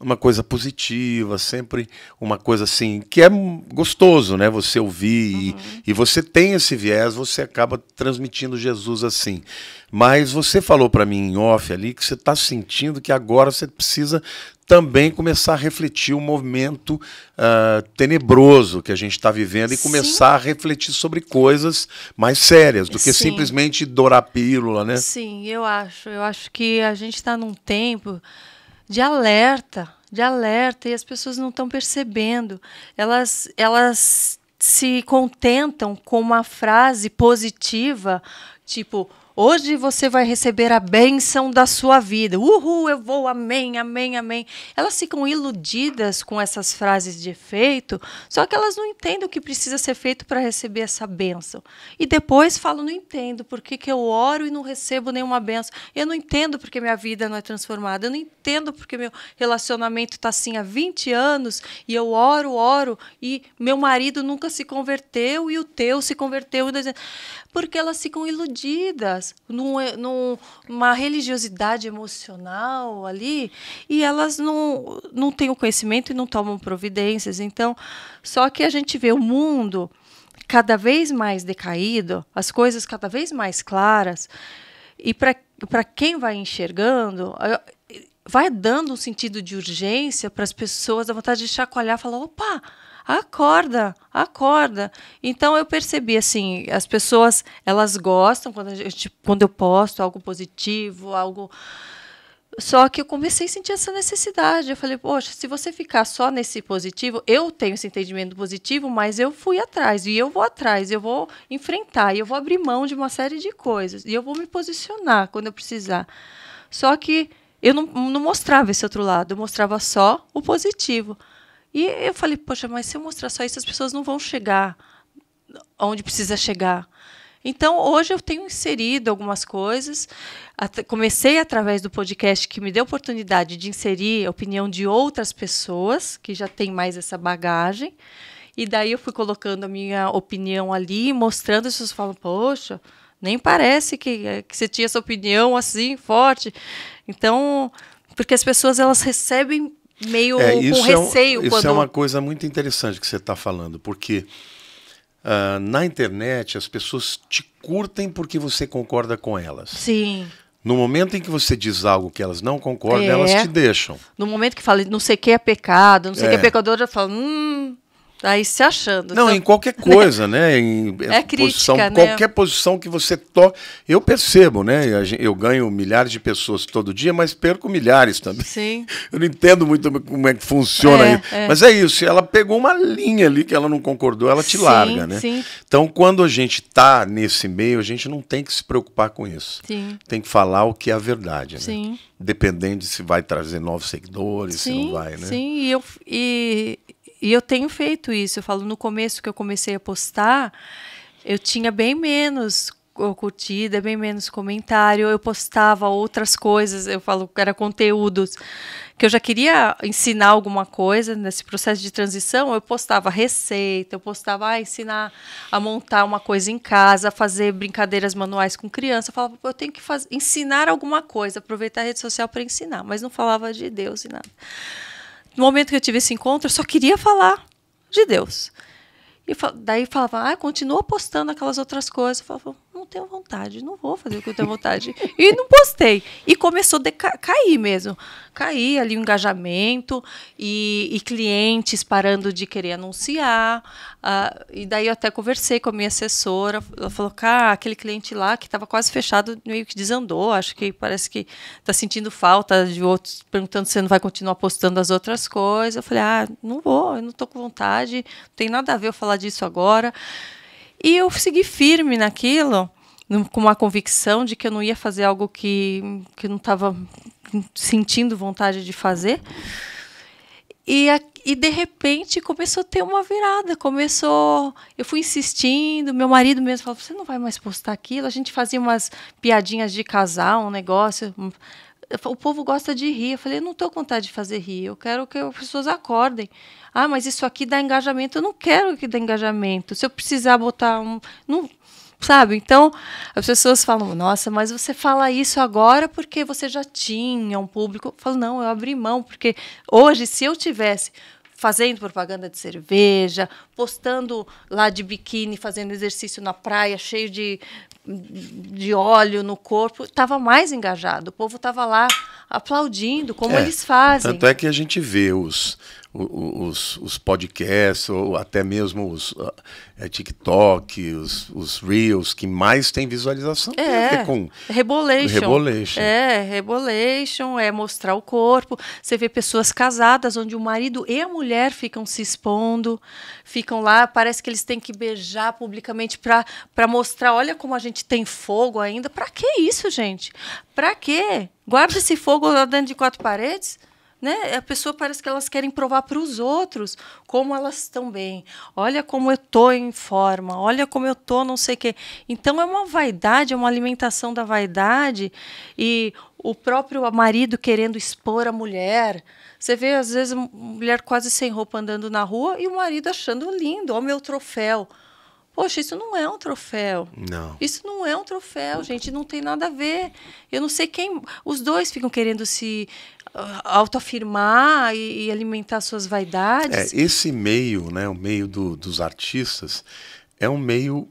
uma coisa positiva, sempre uma coisa assim, que é gostoso, né? Você ouvir uhum. e, e, você tem esse viés, você acaba transmitindo Jesus assim. Mas você falou para mim em off ali que você está sentindo que agora você precisa também começar a refletir o movimento uh, tenebroso que a gente está vivendo e começar Sim. a refletir sobre coisas mais sérias do que Sim. simplesmente dourar pílula, né? Sim, eu acho. Eu acho que a gente está num tempo de alerta, de alerta, e as pessoas não estão percebendo. Elas, elas se contentam com uma frase positiva, tipo Hoje você vai receber a bênção da sua vida. Uhul, eu vou, amém, amém, amém. Elas ficam iludidas com essas frases de efeito, só que elas não entendem o que precisa ser feito para receber essa bênção. E depois falam, não entendo por que, que eu oro e não recebo nenhuma bênção. Eu não entendo porque minha vida não é transformada. Eu não entendo porque meu relacionamento está assim há 20 anos e eu oro, oro e meu marido nunca se converteu e o teu se converteu porque elas ficam iludidas num, eh, numa religiosidade emocional ali e elas não, não têm o conhecimento e não tomam providências. Então, só que a gente vê o mundo cada vez mais decaído, as coisas cada vez mais claras, e para quem vai enxergando, eh, vai dando um sentido de urgência para as pessoas, a vontade de chacoalhar, falar: opa! acorda, acorda. Então eu percebi assim, as pessoas elas gostam quando, gente, quando eu posto algo positivo, algo só que eu comecei a sentir essa necessidade. Eu falei, poxa, se você ficar só nesse positivo, eu tenho esse entendimento positivo, mas eu fui atrás, e eu vou atrás, eu vou enfrentar, e eu vou abrir mão de uma série de coisas, e eu vou me posicionar quando eu precisar. Só que eu não, não mostrava esse outro lado, eu mostrava só o positivo. E eu falei, poxa, mas se eu mostrar só isso, as pessoas não vão chegar onde precisa chegar. Então, hoje eu tenho inserido algumas coisas. Comecei através do podcast que me deu a oportunidade de inserir a opinião de outras pessoas que já têm mais essa bagagem. E daí eu fui colocando a minha opinião ali, mostrando, as pessoas falam, poxa, nem parece que, eh, que você tinha essa opinião assim, forte. Então, porque as pessoas elas recebem meio é, com receio. É um, isso é quando... é uma coisa muito interessante que você está falando, porque uh, na internet as pessoas te curtem porque você concorda com elas. Sim. No momento em que você diz algo que elas não concordam, é. elas te deixam. No momento que fala, não sei o que é pecado, não sei o é. que é, é. pecador, já fala, hum, Aí se achando. Não, então... em qualquer coisa, né? Em é posição, crítica, né? qualquer posição que você toque. Eu percebo, né? Eu ganho milhares de pessoas todo dia, mas perco milhares também. Sim. Eu não entendo muito é, como é que funciona é, isso. É. Mas é isso, ela pegou uma linha ali que ela não concordou, ela te sim, larga, né? Sim. Então, quando a gente está nesse meio, a gente não tem que se preocupar com isso. Sim. Tem que falar o que é a verdade, né? Sim. Dependendo de se vai trazer novos seguidores, sim, se não vai, né? Sim, e eu. E e eu tenho feito isso. Eu falo, no começo que eu comecei a postar, eu tinha bem menos curtida, bem menos comentário. Eu postava outras coisas, eu falo que era conteúdos que eu já queria ensinar alguma coisa nesse processo de transição. Eu postava receita, eu postava ah, ensinar a montar uma coisa em casa, fazer brincadeiras manuais com criança. Eu falava, eu tenho que ensinar alguma coisa, aproveitar a rede social para ensinar, mas não falava de Deus e nada. No momento que eu tive esse encontro, eu só queria falar de Deus. E daí falava, ah, continua postando aquelas outras coisas. Eu falava, não tenho vontade, não vou fazer o que eu tenho vontade. e não postei. E começou a cair mesmo. Cair ali o engajamento e, e clientes parando de querer anunciar. Uh, e daí eu até conversei com a minha assessora. Ela falou: cara, aquele cliente lá que estava quase fechado meio que desandou. Acho que parece que está sentindo falta de outros, perguntando se não vai continuar postando as outras coisas. Eu falei: ah, não vou, eu não estou com vontade, não tem nada a ver eu falar disso agora. E eu segui firme naquilo, com uma convicção de que eu não ia fazer algo que, que eu não estava sentindo vontade de fazer. E, a, e de repente começou a ter uma virada, começou. Eu fui insistindo, meu marido mesmo falou: você não vai mais postar aquilo? A gente fazia umas piadinhas de casal, um negócio. O povo gosta de rir. Eu falei: eu não estou com vontade de fazer rir, eu quero que as pessoas acordem. Ah, mas isso aqui dá engajamento. Eu não quero que dê engajamento. Se eu precisar botar um. Não, sabe? Então, as pessoas falam, nossa, mas você fala isso agora porque você já tinha um público. Eu falo, não, eu abri mão, porque hoje, se eu tivesse fazendo propaganda de cerveja, postando lá de biquíni, fazendo exercício na praia, cheio de, de óleo no corpo, estava mais engajado. O povo estava lá aplaudindo, como é, eles fazem. Tanto é que a gente vê os os, os podcasts, ou até mesmo os uh, é, TikTok, os, os Reels, que mais tem visualização. É, tem com rebolation. rebolation. É, rebolation, é mostrar o corpo. Você vê pessoas casadas, onde o marido e a mulher ficam se expondo, ficam lá, parece que eles têm que beijar publicamente para mostrar, olha como a gente tem fogo ainda. Para que isso, gente? Para que? Guarda esse fogo lá dentro de quatro paredes? né? A pessoa parece que elas querem provar para os outros como elas estão bem. Olha como eu tô em forma, olha como eu tô, não sei o quê. Então é uma vaidade, é uma alimentação da vaidade e o próprio marido querendo expor a mulher. Você vê às vezes uma mulher quase sem roupa andando na rua e o marido achando lindo, ó meu troféu. Poxa, isso não é um troféu. Não. Isso não é um troféu, gente. Não tem nada a ver. Eu não sei quem. Os dois ficam querendo se autoafirmar e, e alimentar suas vaidades. É, esse meio, né, o meio do, dos artistas, é um meio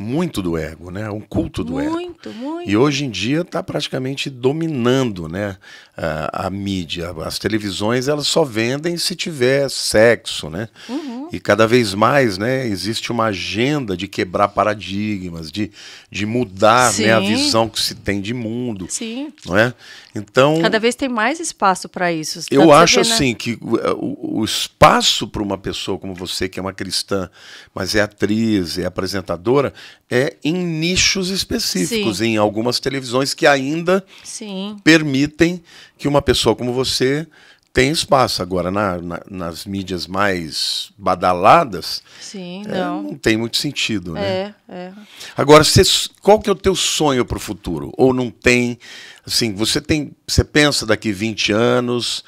muito do ego, né? Um culto do muito, ego. Muito, muito. E hoje em dia está praticamente dominando, né? A, a, mídia, as televisões elas só vendem se tiver sexo, né? Uhum. E cada vez mais, né? Existe uma agenda de quebrar paradigmas, de, de mudar né, a visão que se tem de mundo, Sim. não é? Então cada vez tem mais espaço para isso. Eu acho né? assim que o, é, o espaço para uma pessoa como você que é uma cristã, mas é atriz, é apresentadora é em nichos específicos, Sim. em algumas televisões que ainda Sim. permitem que uma pessoa como você tenha espaço. Agora, na, na, nas mídias mais badaladas, Sim, é, não. tem muito sentido. Né? É, é. Agora, você, qual que é o teu sonho para o futuro? Ou não tem? Assim, você tem. Você pensa daqui 20 anos,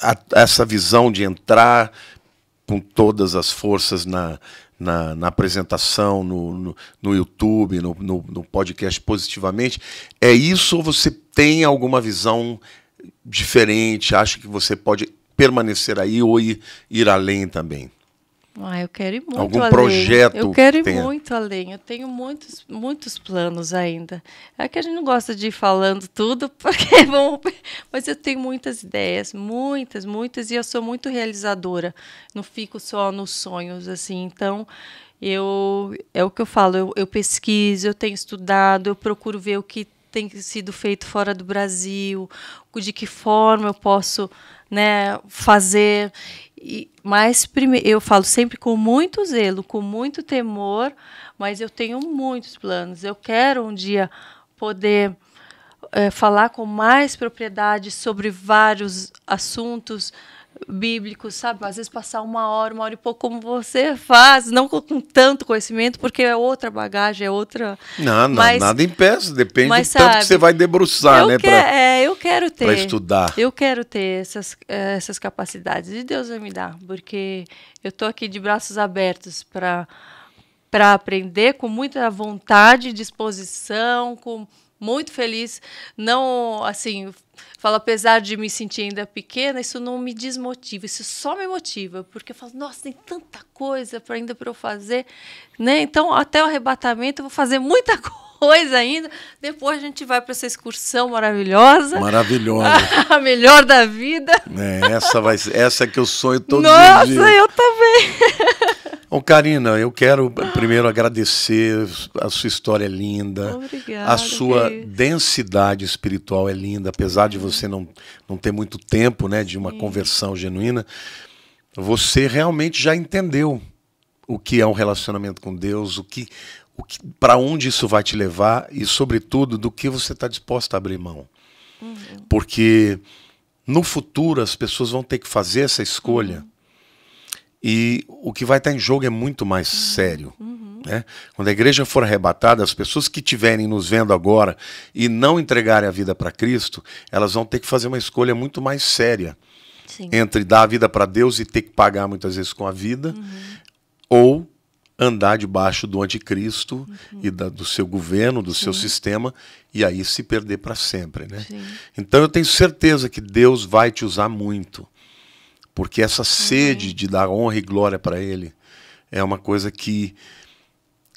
a, a, essa visão de entrar com todas as forças na, na, na apresentação, no, no, no YouTube, no, no, no podcast positivamente. É isso ou você tem alguma visão diferente? Acha que você pode permanecer aí ou ir, ir além também? Ah, eu quero ir muito Algum além. projeto? Eu quero ir tenha. muito além. Eu tenho muitos, muitos planos ainda. É que a gente não gosta de ir falando tudo, porque vamos. É mas eu tenho muitas ideias, muitas, muitas, e eu sou muito realizadora. Não fico só nos sonhos, assim. Então, eu é o que eu falo. Eu, eu pesquiso, eu tenho estudado, eu procuro ver o que tem sido feito fora do Brasil, de que forma eu posso né, fazer. E, mas eu falo sempre com muito zelo, com muito temor, mas eu tenho muitos planos. Eu quero um dia poder é, falar com mais propriedade sobre vários assuntos, bíblicos, sabe? Às vezes passar uma hora, uma hora e pouco, como você faz, não com, com tanto conhecimento, porque é outra bagagem, é outra. Não, não mas, nada impeça, depende mas, do sabe, tanto que você vai debruçar, né? Que, pra, é, eu quero ter. Para estudar. Eu quero ter essas, é, essas capacidades, e Deus vai me dar, porque eu estou aqui de braços abertos para aprender com muita vontade, disposição, com muito feliz. Não, assim, falo, apesar de me sentir ainda pequena, isso não me desmotiva, isso só me motiva, porque eu falo, nossa, tem tanta coisa para ainda para eu fazer, né? Então, até o arrebatamento eu vou fazer muita coisa ainda. Depois a gente vai para essa excursão maravilhosa. Maravilhosa. A melhor da vida. É, essa vai essa é que eu é sonho todo dia. Nossa, eu também. Ô, Karina, eu quero primeiro agradecer a sua história é linda. Obrigada. A sua densidade espiritual é linda, apesar de uhum. você não, não ter muito tempo, né, de uma Sim. conversão genuína. Você realmente já entendeu o que é um relacionamento com Deus, o que, o que para onde isso vai te levar e sobretudo do que você está disposta a abrir mão. Uhum. Porque no futuro as pessoas vão ter que fazer essa escolha. Uhum e o que vai estar em jogo é muito mais uhum. sério. Uhum. Né? Quando a igreja for arrebatada, as pessoas que estiverem nos vendo agora e não entregarem a vida para Cristo, elas vão ter que fazer uma escolha muito mais séria Sim. entre dar a vida para Deus e ter que pagar muitas vezes com a vida, uhum. ou andar debaixo do anticristo uhum. e da, do seu governo, do Sim. seu sistema, e aí se perder para sempre. Né? Então eu tenho certeza que Deus vai te usar muito. Porque essa sede de dar honra e glória para Ele é uma coisa que,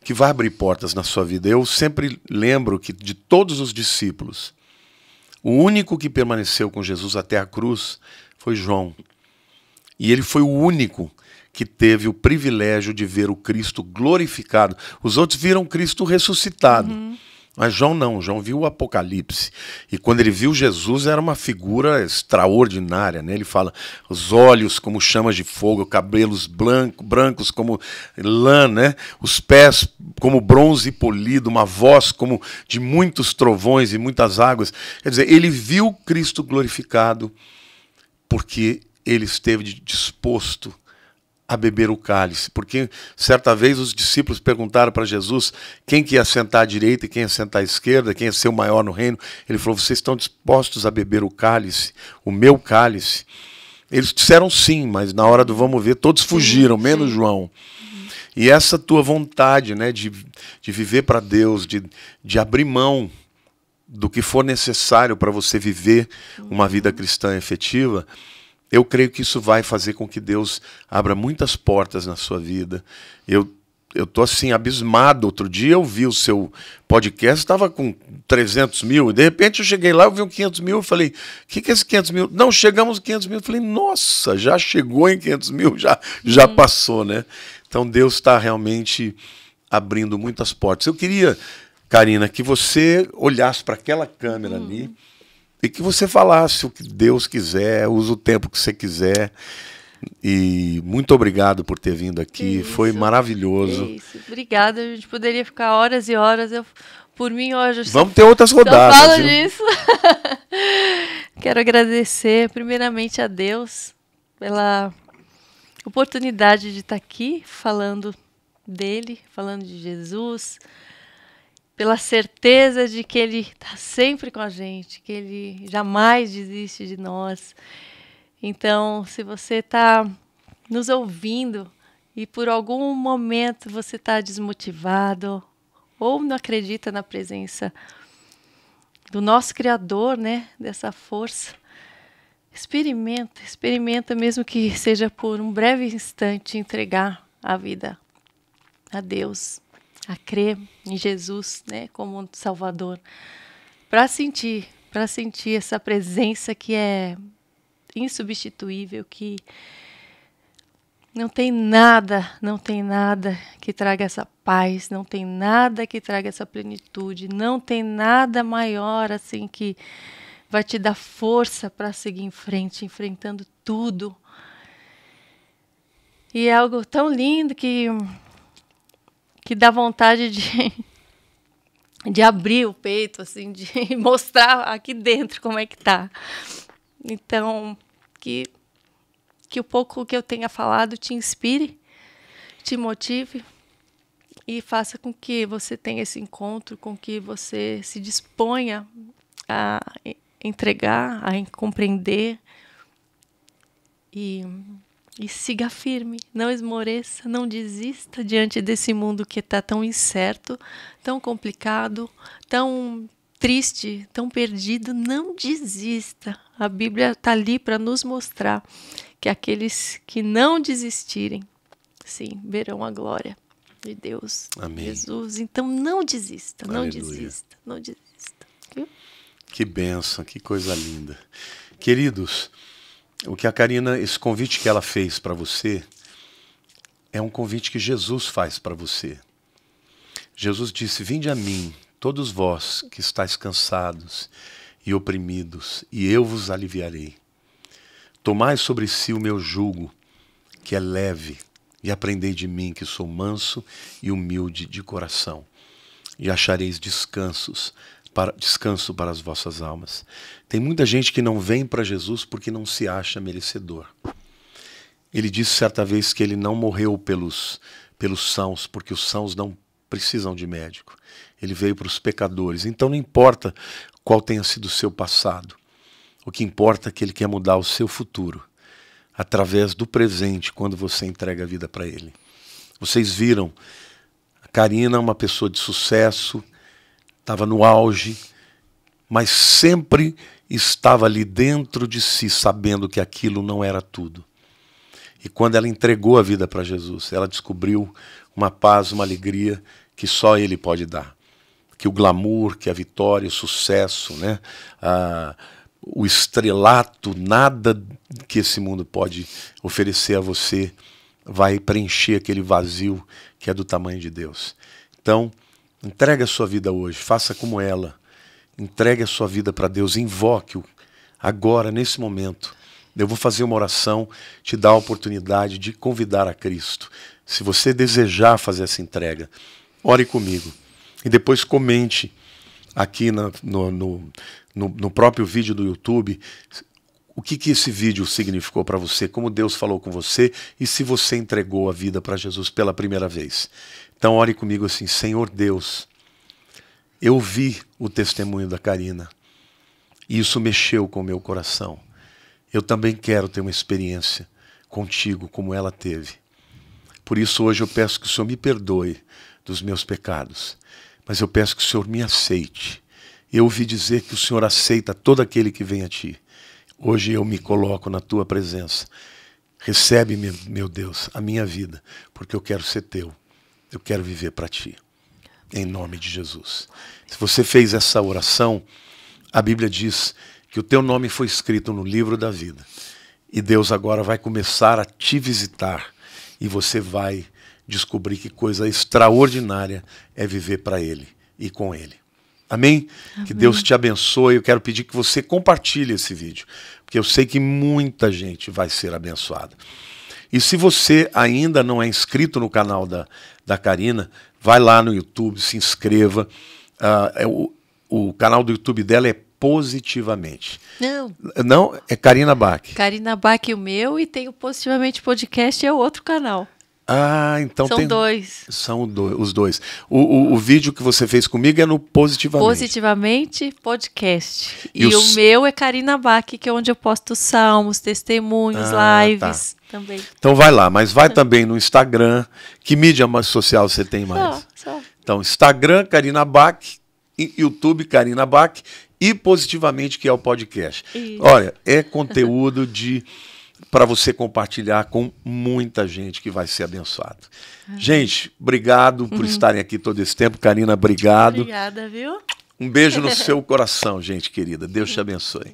que vai abrir portas na sua vida. Eu sempre lembro que de todos os discípulos, o único que permaneceu com Jesus até a cruz foi João. E ele foi o único que teve o privilégio de ver o Cristo glorificado. Os outros viram Cristo ressuscitado. Uhum. Mas João não, João viu o Apocalipse. E quando ele viu Jesus, era uma figura extraordinária. Né? Ele fala: os olhos como chamas de fogo, cabelos branco, brancos como lã, né? os pés como bronze polido, uma voz como de muitos trovões e muitas águas. Quer dizer, ele viu Cristo glorificado porque ele esteve disposto a beber o cálice, porque certa vez os discípulos perguntaram para Jesus quem que ia sentar à direita e quem ia sentar à esquerda, quem ia ser o maior no reino. Ele falou: "Vocês estão dispostos a beber o cálice, o meu cálice?" Eles disseram sim, mas na hora do vamos ver, todos fugiram, menos João. E essa tua vontade, né, de, de viver para Deus, de, de abrir mão do que for necessário para você viver uma uhum. vida cristã efetiva, eu creio que isso vai fazer com que Deus abra muitas portas na sua vida. Eu eu tô assim abismado. Outro dia eu vi o seu podcast, estava com 300 mil, e de repente eu cheguei lá, eu vi um 500 mil, eu falei, o que, que é esse 500 mil? Não, chegamos 500 mil. Eu falei, nossa, já chegou em 500 mil, já, já hum. passou, né? Então Deus está realmente abrindo muitas portas. Eu queria, Karina, que você olhasse para aquela câmera hum. ali, e que você falasse o que Deus quiser, use o tempo que você quiser. E muito obrigado por ter vindo aqui, isso, foi maravilhoso. Isso. Obrigada, a gente poderia ficar horas e horas. Eu, por mim, hoje. Vamos ter outras rodadas. Fala disso. Quero agradecer, primeiramente, a Deus pela oportunidade de estar aqui falando dele, falando de Jesus, pela certeza de que Ele está sempre com a gente, que Ele jamais desiste de nós. Então, se você está nos ouvindo e por algum momento você está desmotivado ou não acredita na presença do nosso Criador, né, dessa força, experimenta, experimenta mesmo que seja por um breve instante entregar a vida a Deus a crer em Jesus, né, como um Salvador, para sentir, para sentir essa presença que é insubstituível, que não tem nada, não tem nada que traga essa paz, não tem nada que traga essa plenitude, não tem nada maior assim que vai te dar força para seguir em frente, enfrentando tudo. E é algo tão lindo que que dá vontade de, de abrir o peito, assim, de mostrar aqui dentro como é que tá. Então, que, que o pouco que eu tenha falado te inspire, te motive e faça com que você tenha esse encontro, com que você se disponha a entregar, a compreender e e siga firme, não esmoreça, não desista diante desse mundo que está tão incerto, tão complicado, tão triste, tão perdido. Não desista. A Bíblia está ali para nos mostrar que aqueles que não desistirem, sim, verão a glória de Deus, Amém. Jesus. Então não desista, não Aleluia. desista, não desista. Que benção, que coisa linda. Queridos, o que a Karina, esse convite que ela fez para você, é um convite que Jesus faz para você. Jesus disse: Vinde a mim, todos vós que estáis cansados e oprimidos, e eu vos aliviarei. Tomai sobre si o meu jugo, que é leve, e aprendei de mim, que sou manso e humilde de coração, e achareis descansos para, descanso para as vossas almas. Tem muita gente que não vem para Jesus porque não se acha merecedor. Ele disse certa vez que ele não morreu pelos, pelos sãos, porque os sãos não precisam de médico. Ele veio para os pecadores. Então não importa qual tenha sido o seu passado. O que importa é que ele quer mudar o seu futuro através do presente, quando você entrega a vida para ele. Vocês viram, a Karina é uma pessoa de sucesso, estava no auge, mas sempre estava ali dentro de si, sabendo que aquilo não era tudo. E quando ela entregou a vida para Jesus, ela descobriu uma paz, uma alegria que só Ele pode dar. Que o glamour, que a vitória, o sucesso, né? Ah, o estrelato, nada que esse mundo pode oferecer a você vai preencher aquele vazio que é do tamanho de Deus. Então, Entregue a sua vida hoje, faça como ela. Entregue a sua vida para Deus, invoque-o agora, nesse momento. Eu vou fazer uma oração, te dar a oportunidade de convidar a Cristo. Se você desejar fazer essa entrega, ore comigo. E depois comente aqui na, no, no, no, no, próprio vídeo do YouTube o que, que esse vídeo significou para você, como Deus falou com você e se você entregou a vida para Jesus pela primeira vez. Então ore comigo assim, Senhor Deus, eu vi o testemunho da Karina e isso mexeu com o meu coração. Eu também quero ter uma experiência contigo como ela teve. Por isso hoje eu peço que o Senhor me perdoe dos meus pecados, mas eu peço que o Senhor me aceite. Eu ouvi dizer que o Senhor aceita todo aquele que vem a ti. Hoje eu me coloco na tua presença. Recebe-me, meu Deus, a minha vida, porque eu quero ser teu. Eu quero viver para ti. Em nome de Jesus. Se você fez essa oração, a Bíblia diz que o teu nome foi escrito no livro da vida. E Deus agora vai começar a te visitar e você vai descobrir que coisa extraordinária é viver para Ele e com Ele. Amém? Amém? Que Deus te abençoe. Eu quero pedir que você compartilhe esse vídeo, porque eu sei que muita gente vai ser abençoada. E se você ainda não é inscrito no canal da da Karina, vai lá no YouTube, se inscreva. Ah, é o, o canal do YouTube dela é Positivamente. Não. Não, é Karina Bach. Karina Bach é o meu e tem o Positivamente Podcast, é o outro canal. Ah, então são tem... dois. São os dois. O, o, o, vídeo que você fez comigo é no Positivamente. Positivamente Podcast. E, e os... o meu é Karina Bach, que é onde eu posto salmos, testemunhos, ah, tá. lives. Tá também. Então vai lá, mas vai também no Instagram. Que mídia social você tem mais? Só, só. Então, Instagram, Karina Bach, YouTube, Karina Bach e Positivamente, que é o podcast. Isso. Olha, é conteúdo de para você compartilhar com muita gente que vai ser abençoado. Ah. Gente, obrigado por uhum. estarem aqui todo esse tempo. Karina, obrigado. Obrigada, viu? Um beijo no seu coração, gente querida. Deus te abençoe.